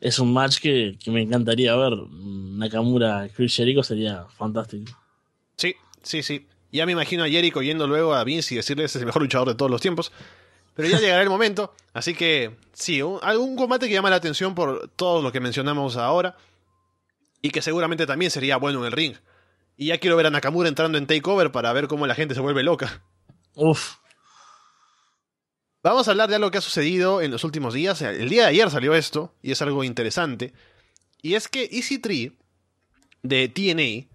Speaker 2: es un match que, me encantaría ver. Nakamura Chris Jericho sería fantástico.
Speaker 1: Sí, sí, sí. Ya me imagino a Jericho yendo luego a Vince y decirle es el mejor luchador de todos los tiempos. Pero ya llegará el momento. Así que sí, un, algún combate que llama la atención por todo lo que mencionamos ahora. Y que seguramente también sería bueno en el ring. Y ya quiero ver a Nakamura entrando en Takeover para ver cómo la gente se vuelve loca. Uf, Vamos a hablar de algo que ha sucedido en los últimos días. El día de ayer salió esto, y es algo interesante. Y es que Easy Tree de TNA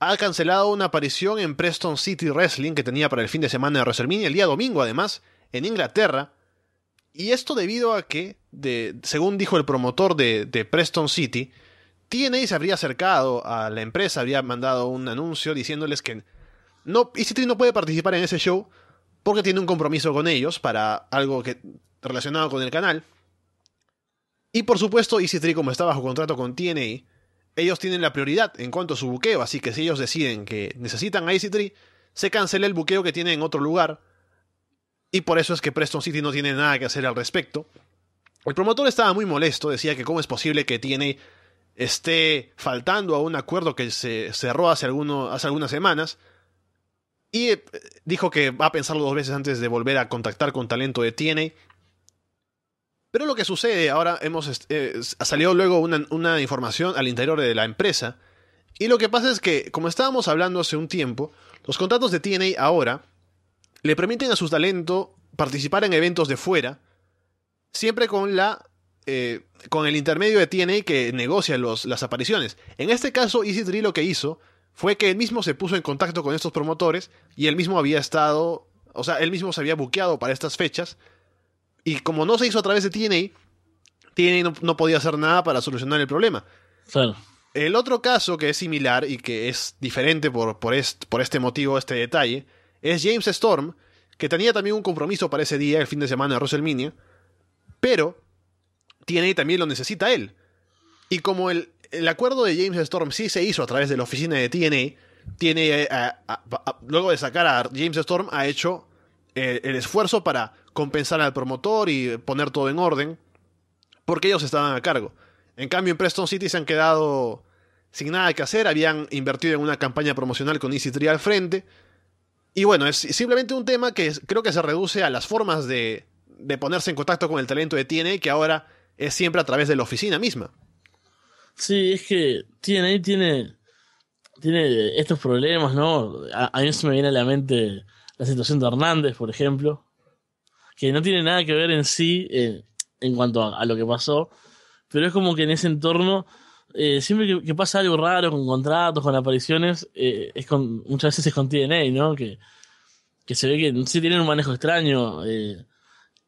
Speaker 1: ha cancelado una aparición en Preston City Wrestling que tenía para el fin de semana de WrestleMania, el día domingo además, en Inglaterra. Y esto debido a que, según dijo el promotor de, Preston City, TNA se habría acercado a la empresa, habría mandado un anuncio diciéndoles que no, Easy Tree no puede participar en ese show porque tiene un compromiso con ellos para algo que, relacionado con el canal. Y por supuesto, EC3, como está bajo contrato con TNA, ellos tienen la prioridad en cuanto a su buqueo, así que si ellos deciden que necesitan a EC3, se cancela el buqueo que tiene en otro lugar. Y por eso es que Preston City no tiene nada que hacer al respecto. El promotor estaba muy molesto, decía que cómo es posible que TNA esté faltando a un acuerdo que se cerró hace, hace algunas semanas y eh, dijo que va a pensarlo dos veces antes de volver a contactar con talento de TNA. Pero lo que sucede, ahora hemos eh, salió luego una, información al interior de la empresa. Y lo que pasa es que, como estábamos hablando hace un tiempo, los contratos de TNA ahora le permiten a su talento participar en eventos de fuera, siempre con la eh, con el intermedio de TNA que negocia los, las apariciones. En este caso, Easy lo que hizo fue que él mismo se puso en contacto con estos promotores y él mismo había estado, o sea, él mismo se había buqueado para estas fechas. Y como no se hizo a través de TNA, TNA no, podía hacer nada para solucionar el problema. El otro caso que es similar y que es diferente por, por este motivo, este detalle, es James Storm, que tenía también un compromiso para ese día, el fin de semana de WrestleMania, pero TNA también lo necesita él. Y como el, el acuerdo de James Storm sí se hizo a través de la oficina de TNA. Tiene, eh, luego de sacar a James Storm, ha hecho eh, el, esfuerzo para compensar al promotor y poner todo en orden, porque ellos estaban a cargo. En cambio, en Preston City se han quedado sin nada que hacer, habían invertido en una campaña promocional con Easy Tree al frente. Y bueno, es simplemente un tema que creo que se reduce a las formas de, de ponerse en contacto con el talento de TNA, que ahora es siempre a través de la oficina misma. Sí, es que
Speaker 2: tiene, tiene, tiene estos problemas, ¿no? A, mí se me viene a la mente la situación de Hernández, por ejemplo, que no tiene nada que ver en sí eh, en cuanto a, lo que pasó, pero es como que en ese entorno, eh, siempre que, pasa algo raro con contratos, con apariciones, eh, es con, muchas veces es con TNA, ¿no? Que, que se ve que sí tienen un manejo extraño. en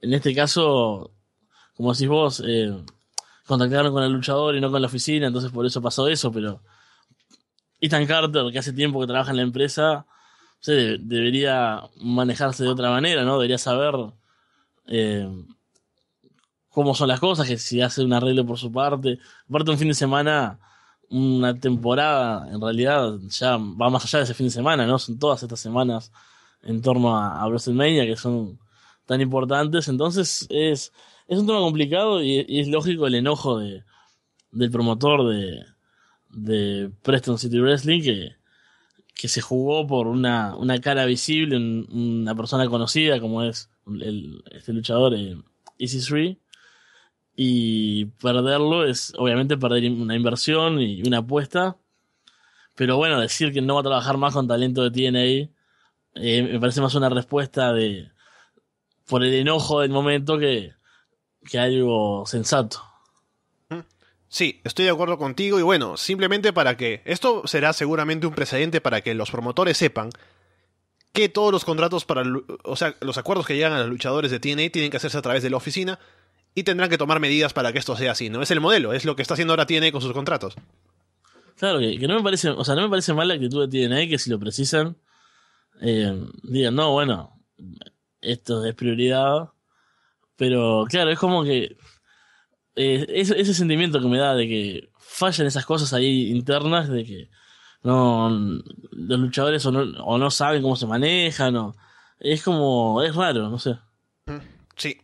Speaker 2: este caso, como decís vos, contactaron con el luchador y no con la oficina, entonces por eso pasó eso, pero Ethan Carter, que hace tiempo que trabaja en la empresa, se debería manejarse de otra manera, ¿no? Debería saber eh, cómo son las cosas, que si hace un arreglo por su parte. Aparte, un fin de semana, una temporada, en realidad, ya va más allá de ese fin de semana, ¿no? Son todas estas semanas en torno a, a WrestleMania que son tan importantes. Entonces, es es un tema complicado y, es lógico el enojo de, del promotor de, de Preston City Wrestling que, que se jugó por una, cara visible, una persona conocida como es el, este luchador, Easy eh, Three Y perderlo es obviamente perder una inversión y una apuesta. Pero bueno, decir que no va a trabajar más con talento de TNA eh, me parece más una respuesta de por el enojo del momento que,
Speaker 1: que algo sensato. Sí, estoy de acuerdo contigo y bueno, simplemente para que esto será seguramente un precedente para que los promotores sepan que todos los contratos para, o sea, los acuerdos que llegan a los luchadores de TNA tienen que hacerse a través de la oficina y tendrán que tomar medidas para que esto sea así, ¿no? Es el modelo, es lo que está haciendo ahora TNA con sus contratos.
Speaker 2: Claro, que, no me parece, o sea, no me parece mal la actitud de TNA que si lo precisan, eh, digan, no, bueno, esto es prioridad, pero claro, es como que eh, ese, sentimiento que me da de que fallan esas cosas ahí internas, de que no los luchadores o no, saben cómo se manejan,
Speaker 1: es como, es raro, no sé. Sí.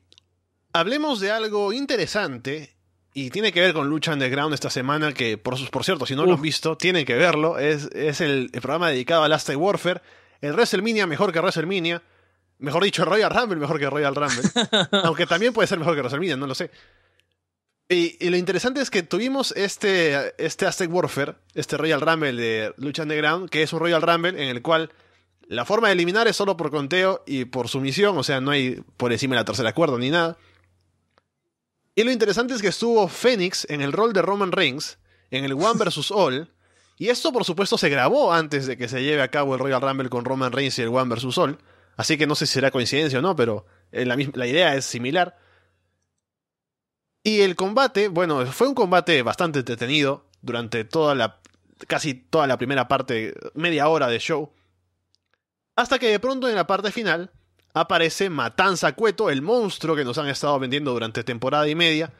Speaker 1: Hablemos de algo interesante y tiene que ver con Lucha Underground esta semana, que por, por cierto, si no lo han visto, tienen que verlo. Es, es el, programa dedicado a Last Warfare. El WrestleMania mejor que WrestleMania. Mejor dicho, Royal Rumble mejor que Royal Rumble. Aunque también puede ser mejor que WrestleMania, no lo sé. Y, lo interesante es que tuvimos este, este, Aztec Warfare, este Royal Rumble de Lucha Underground, que es un Royal Rumble en el cual la forma de eliminar es solo por conteo y por sumisión, o sea, no hay por encima la tercera cuerda ni nada. Y lo interesante es que estuvo Phoenix en el rol de Roman Reigns, en el One vs. All, y esto por supuesto se grabó antes de que se lleve a cabo el Royal Rumble con Roman Reigns y el One vs. All. Así que no sé si será coincidencia o no, pero la, idea es similar. Y el combate, bueno, fue un combate bastante entretenido durante toda la. casi toda la primera parte, media hora de show. Hasta que de pronto en la parte final aparece Matanza Cueto, el monstruo que nos han estado vendiendo durante temporada y media,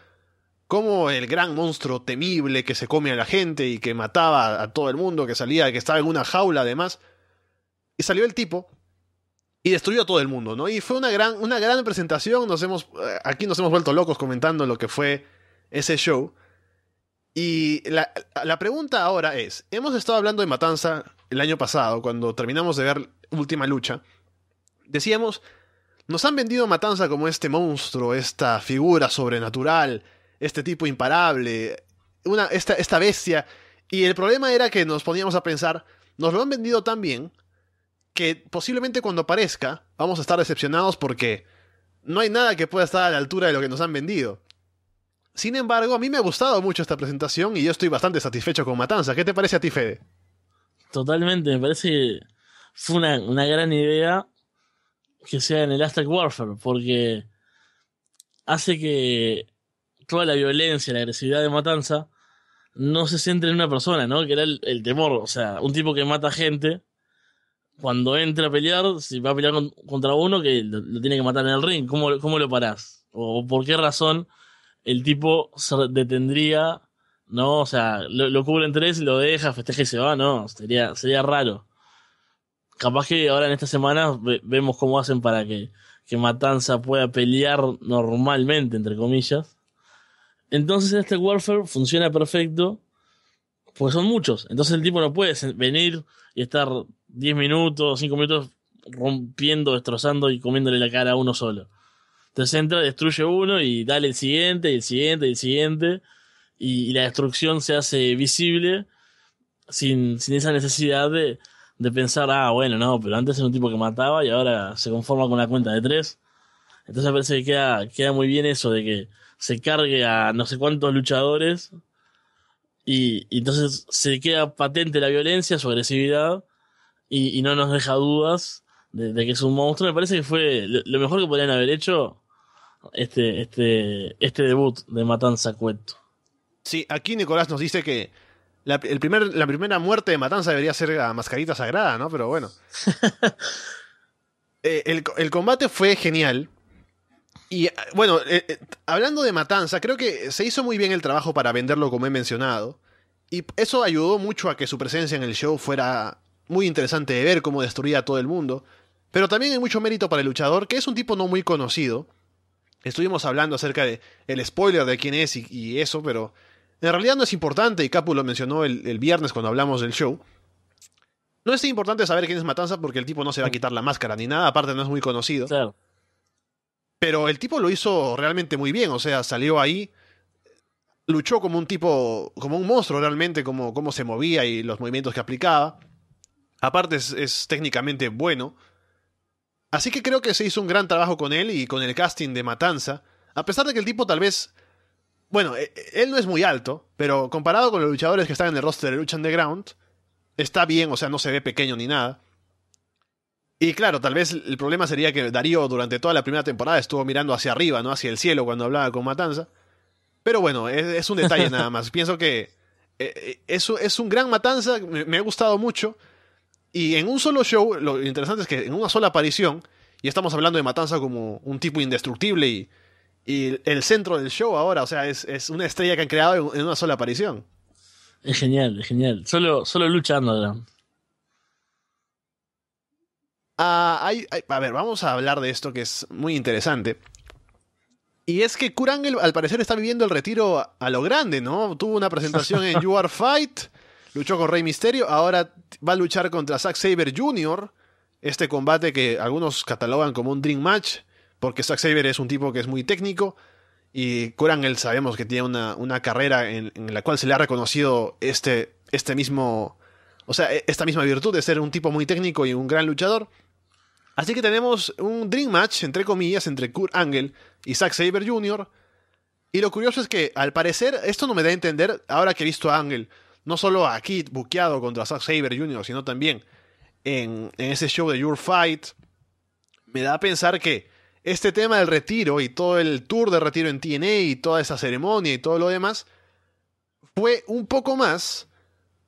Speaker 1: como el gran monstruo temible que se come a la gente y que mataba a todo el mundo, que salía, que estaba en una jaula además. Y salió el tipo y destruyó a todo el mundo, ¿no? Y fue una gran, una gran presentación, nos hemos, eh, aquí nos hemos vuelto locos comentando lo que fue ese show. Y la, pregunta ahora es, hemos estado hablando de Matanza el año pasado, cuando terminamos de ver Última Lucha, decíamos, nos han vendido Matanza como este monstruo, esta figura sobrenatural, este tipo imparable, una, esta, esta bestia. Y el problema era que nos poníamos a pensar, nos lo han vendido tan bien que posiblemente cuando aparezca vamos a estar decepcionados porque no hay nada que pueda estar a la altura de lo que nos han vendido. Sin embargo, a mí me ha gustado mucho esta presentación y yo estoy bastante satisfecho con Matanza. ¿Qué te parece a ti, Fede?
Speaker 2: Totalmente, me parece que fue una, gran idea que sea en el Aztec Warfare, porque hace que toda la violencia, y la agresividad de Matanza no se centre en una persona, ¿no? Que era el temor, o sea, un tipo que mata gente cuando entra a pelear, si va a pelear contra uno, que lo, tiene que matar en el ring, ¿cómo, cómo lo parás? ¿O por qué razón el tipo se detendría, no? O sea, lo, cubre en tres, lo deja, festeja y se va, no, sería, sería raro. Capaz que ahora en esta semana vemos cómo hacen para que, que Matanza pueda pelear normalmente, entre comillas. Entonces este Warfare funciona perfecto, porque son muchos. Entonces el tipo no puede venir y estar 10 minutos, 5 minutos rompiendo, destrozando y comiéndole la cara a uno solo. Entonces entra, destruye uno y dale el siguiente, y el siguiente, y el siguiente. Y, la destrucción se hace visible sin, sin esa necesidad de, de, pensar, ah, bueno, no, pero antes era un tipo que mataba y ahora se conforma con una cuenta de tres. Entonces parece que queda, queda muy bien eso de que se cargue a no sé cuántos luchadores y, y entonces se queda patente la violencia, su agresividad y, no nos deja dudas de, que es un monstruo. Me parece que fue lo mejor que podrían haber hecho este, este, este debut de Matanza Cueto.
Speaker 1: Sí, aquí Nicolás nos dice que la, el primer, la primera muerte de Matanza debería ser a Mascarita Sagrada, ¿no? Pero bueno. Eh, el, combate fue genial. Y eh, bueno, eh, hablando de Matanza, creo que se hizo muy bien el trabajo para venderlo como he mencionado. Y eso ayudó mucho a que su presencia en el show fuera muy interesante de ver cómo destruía a todo el mundo. Pero también hay mucho mérito para el luchador, que es un tipo no muy conocido. Estuvimos hablando acerca de el spoiler de quién es y, eso, pero en realidad no es importante, y Capu lo mencionó el, viernes cuando hablamos del show. No es importante saber quién es Matanza porque el tipo no se va a quitar la máscara ni nada, aparte no es muy conocido. Pero el tipo lo hizo realmente muy bien, o sea, salió ahí, luchó como un tipo, como un monstruo realmente, como, como se movía y los movimientos que aplicaba. Aparte es, técnicamente bueno. Así que creo que se hizo un gran trabajo con él y con el casting de Matanza, a pesar de que el tipo tal vez... Bueno, e, e, él no es muy alto, pero comparado con los luchadores que están en el roster de Lucha Underground, está bien, o sea, no se ve pequeño ni nada. Y claro, tal vez el problema sería que Darío durante toda la primera temporada estuvo mirando hacia arriba, ¿no? Hacia el cielo cuando hablaba con Matanza. Pero bueno, e, es, un detalle nada más. Pienso que es, es un gran Matanza, me ha gustado mucho. Y en un solo show, lo interesante es que en una sola aparición, y estamos hablando de Matanza como un tipo indestructible y, el centro del show ahora, o sea, es, una estrella que han creado en, una sola aparición.
Speaker 2: Es genial, es
Speaker 1: genial. Solo, solo lucha ah, a ver, vamos a hablar de esto que es muy interesante. Y es que Kurangel al parecer está viviendo el retiro a lo grande, ¿no? Tuvo una presentación en You Are Fight luchó con Rey Misterio, ahora va a luchar contra Zack Saber Jr. Este combate que algunos catalogan como un Dream Match, porque Zack Saber es un tipo que es muy técnico. Y Angle sabemos que tiene una, carrera en, la cual se le ha reconocido este, este mismo. O sea, e, esta misma virtud de ser un tipo muy técnico y un gran luchador. Así que tenemos un Dream Match, entre comillas, entre Kurt Angle y Zack Saber Jr. Y lo curioso es que, al parecer, esto no me da a entender ahora que he visto a Angle no solo aquí, buqueado contra Zack Saber Jr., sino también en, ese show de Your Fight, me da a pensar que este tema del retiro y todo el tour de retiro en TNA y toda esa ceremonia y todo lo demás fue un poco más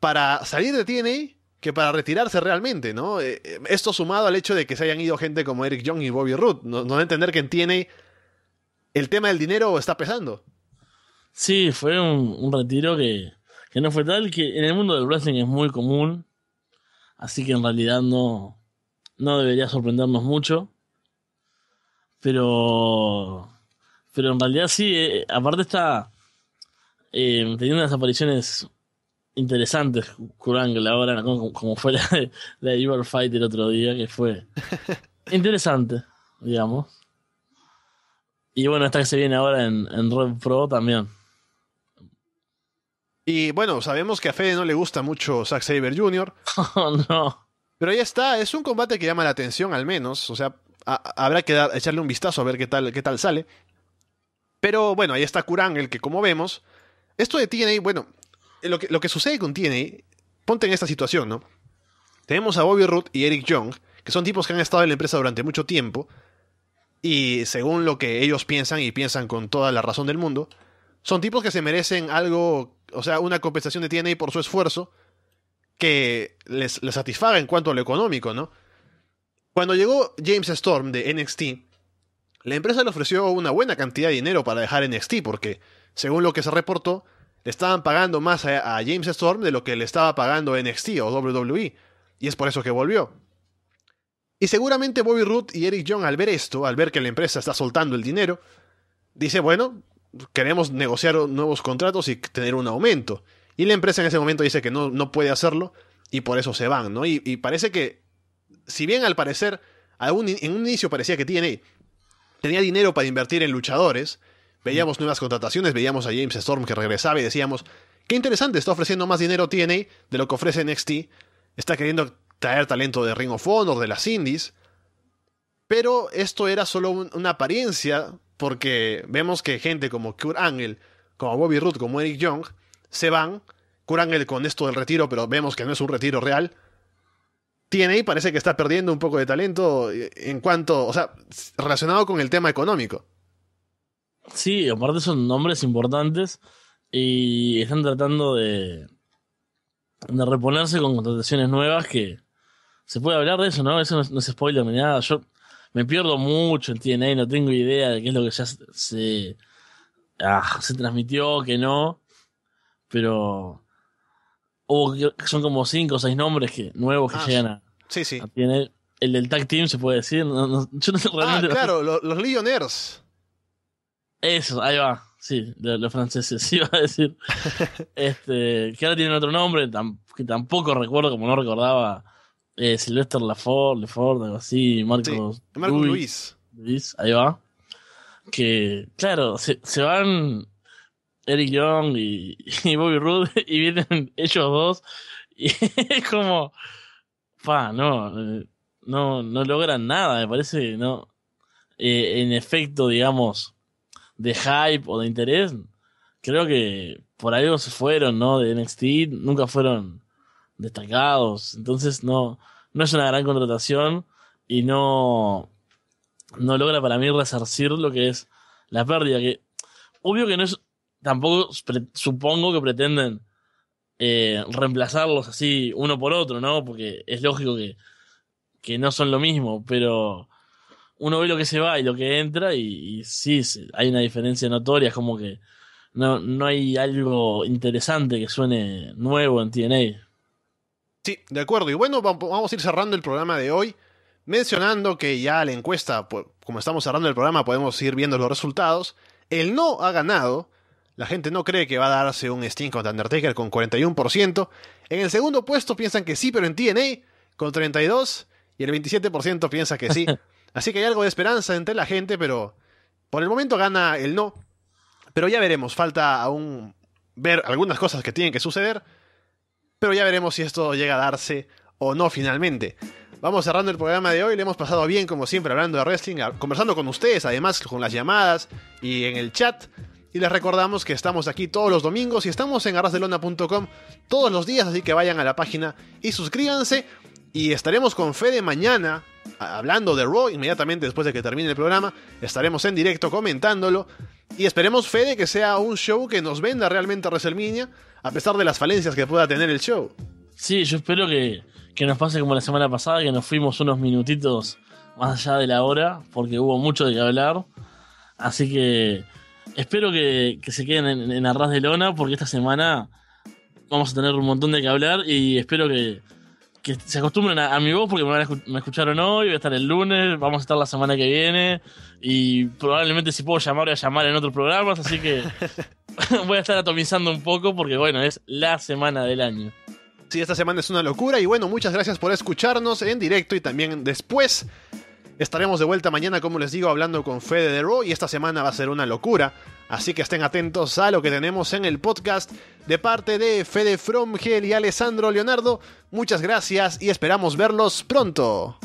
Speaker 1: para salir de TNA que para retirarse realmente, ¿no? Eh, eh, esto sumado al hecho de que se hayan ido gente como Eric Young y Bobby Roode, no, no entender que en TNA el tema del dinero está pesando. Sí, fue un retiro que no tal que en el mundo
Speaker 2: del wrestling es muy común, así que en realidad no, no debería sorprendernos mucho. Pero, pero en realidad sí, eh, aparte está eh, teniendo unas apariciones interesantes, Kurangle ahora, como, como fue la de, la el otro día, que fue interesante, digamos. Y
Speaker 1: bueno, esta que se viene
Speaker 2: ahora en, en Red Pro también.
Speaker 1: Y bueno, sabemos que a Fede no le gusta mucho Zack Saber Jr. Oh, no. Pero ahí está, es un combate que llama la atención al menos. O sea, habrá que echarle un vistazo a ver qué tal, qué tal sale. Pero bueno, ahí está Kurang, el que como vemos. Esto de TNA, bueno, eh, lo que, lo que sucede con TNA, ponte en esta situación, ¿no? Tenemos a Bobby Root y Eric Young, que son tipos que han estado en la empresa durante mucho tiempo. Y según lo que ellos piensan, y piensan con toda la razón del mundo, son tipos que se merecen algo, o sea, una compensación de TNA por su esfuerzo que les, satisfaga en cuanto a lo económico, ¿no? Cuando llegó James Storm de NXT, la empresa le ofreció una buena cantidad de dinero para dejar NXT, porque, según lo que se reportó, le estaban pagando más a, James Storm de lo que le estaba pagando NXT o WWE, y es por eso que volvió. Y seguramente Bobby Root y Eric Young al ver esto, al ver que la empresa está soltando el dinero, dice, bueno, queremos negociar nuevos contratos y tener un aumento. Y la empresa en ese momento dice que no, puede hacerlo y por eso se van, ¿no? Y, parece que, si bien al parecer, en un inicio parecía que TNA tenía dinero para invertir en luchadores, veíamos nuevas contrataciones, veíamos a James Storm que regresaba y decíamos, qué interesante, está ofreciendo más dinero TNA de lo que ofrece NXT, está queriendo traer talento de Ring of Honor, de las Indies, pero esto era solo una apariencia porque vemos que gente como Kurt Angle, como Bobby Root, como Eric Young, se van. Kurt Angle con esto del retiro, pero vemos que no es un retiro real. Tiene y parece que está perdiendo un poco de talento en cuanto, o sea, relacionado con el tema económico. Sí, aparte
Speaker 2: son nombres importantes y están tratando de, de reponerse con contrataciones nuevas que se puede hablar de eso, ¿no? Eso no es, no es spoiler ni nada. Yo me pierdo mucho en TNA, no tengo idea de qué es lo que ya se, ah, se transmitió, que no. Pero son como cinco o seis nombres que, nuevos que ah, llegan a, sí, El del tag team se puede decir. yo no Ah, claro,
Speaker 1: los, los
Speaker 2: Eso, ahí va. Sí, los franceses. Sí, iba a decir. este, que ahora tienen otro nombre, que tampoco recuerdo, como no recordaba eh, Sylvester Laford, Lefort, algo así, Marcos, Luis, ahí va. Que, claro, se, van Eric Young y, Bobby Roode y vienen ellos dos y es como, pa, no, eh, no, no logran nada, me parece, no, eh, en efecto, digamos, de hype o de interés, creo que por ahí se fueron, ¿no? De NXT, nunca fueron destacados. Entonces no, no es una gran contratación y no, no logra para mí resarcir lo que es la pérdida. Que obvio que no es, tampoco supongo que pretenden eh, reemplazarlos así uno por otro, ¿no? Porque es lógico que, no son lo mismo, pero uno ve lo que se va y lo que entra y, sí, hay una diferencia notoria, es como que no, no hay algo interesante que suene nuevo en TNA.
Speaker 1: Sí, de acuerdo. Y bueno, vamos a ir cerrando el programa de hoy, mencionando que ya la encuesta, pues, como estamos cerrando el programa, podemos ir viendo los resultados. El no ha ganado. La gente no cree que va a darse un Steam contra Undertaker con 41%. En el segundo puesto piensan que sí, pero en TNA con 32%. Y el 27% piensa que sí. Así que hay algo de esperanza entre la gente, pero por el momento gana el no. Pero ya veremos, falta aún ver algunas cosas que tienen que suceder pero ya veremos si esto llega a darse o no finalmente. Vamos cerrando el programa de hoy, le hemos pasado bien como siempre hablando de wrestling, conversando con ustedes, además con las llamadas y en el chat. Y les recordamos que estamos aquí todos los domingos y estamos en arrasdelona.com todos los días, así que vayan a la página y suscríbanse. Y estaremos con Fede mañana hablando de Raw inmediatamente después de que termine el programa. Estaremos en directo comentándolo. Y esperemos, Fede, que sea un show que nos venda realmente a WrestleMania a pesar de las falencias que pueda tener el show.
Speaker 2: Sí, yo espero que, nos pase como la semana pasada, que nos fuimos unos minutitos más allá de la hora, porque hubo mucho de qué hablar. Así que espero que, se queden en, Arras de Lona, porque esta semana vamos a tener un montón de qué hablar y espero que, se acostumbren a, mi voz porque me, me, escucharon hoy, voy a estar el lunes, vamos a estar la semana que viene y probablemente si puedo llamar voy a llamar en otros programas, así
Speaker 1: que voy a estar atomizando un poco porque, bueno, es la semana del año. Sí, esta semana es una locura y bueno, muchas gracias por escucharnos en directo y también después. Estaremos de vuelta mañana, como les digo, hablando con Fede de Raw y esta semana va a ser una locura. Así que estén atentos a lo que tenemos en el podcast de parte de Fede Fromgel y Alessandro Leonardo. Muchas gracias y esperamos verlos pronto.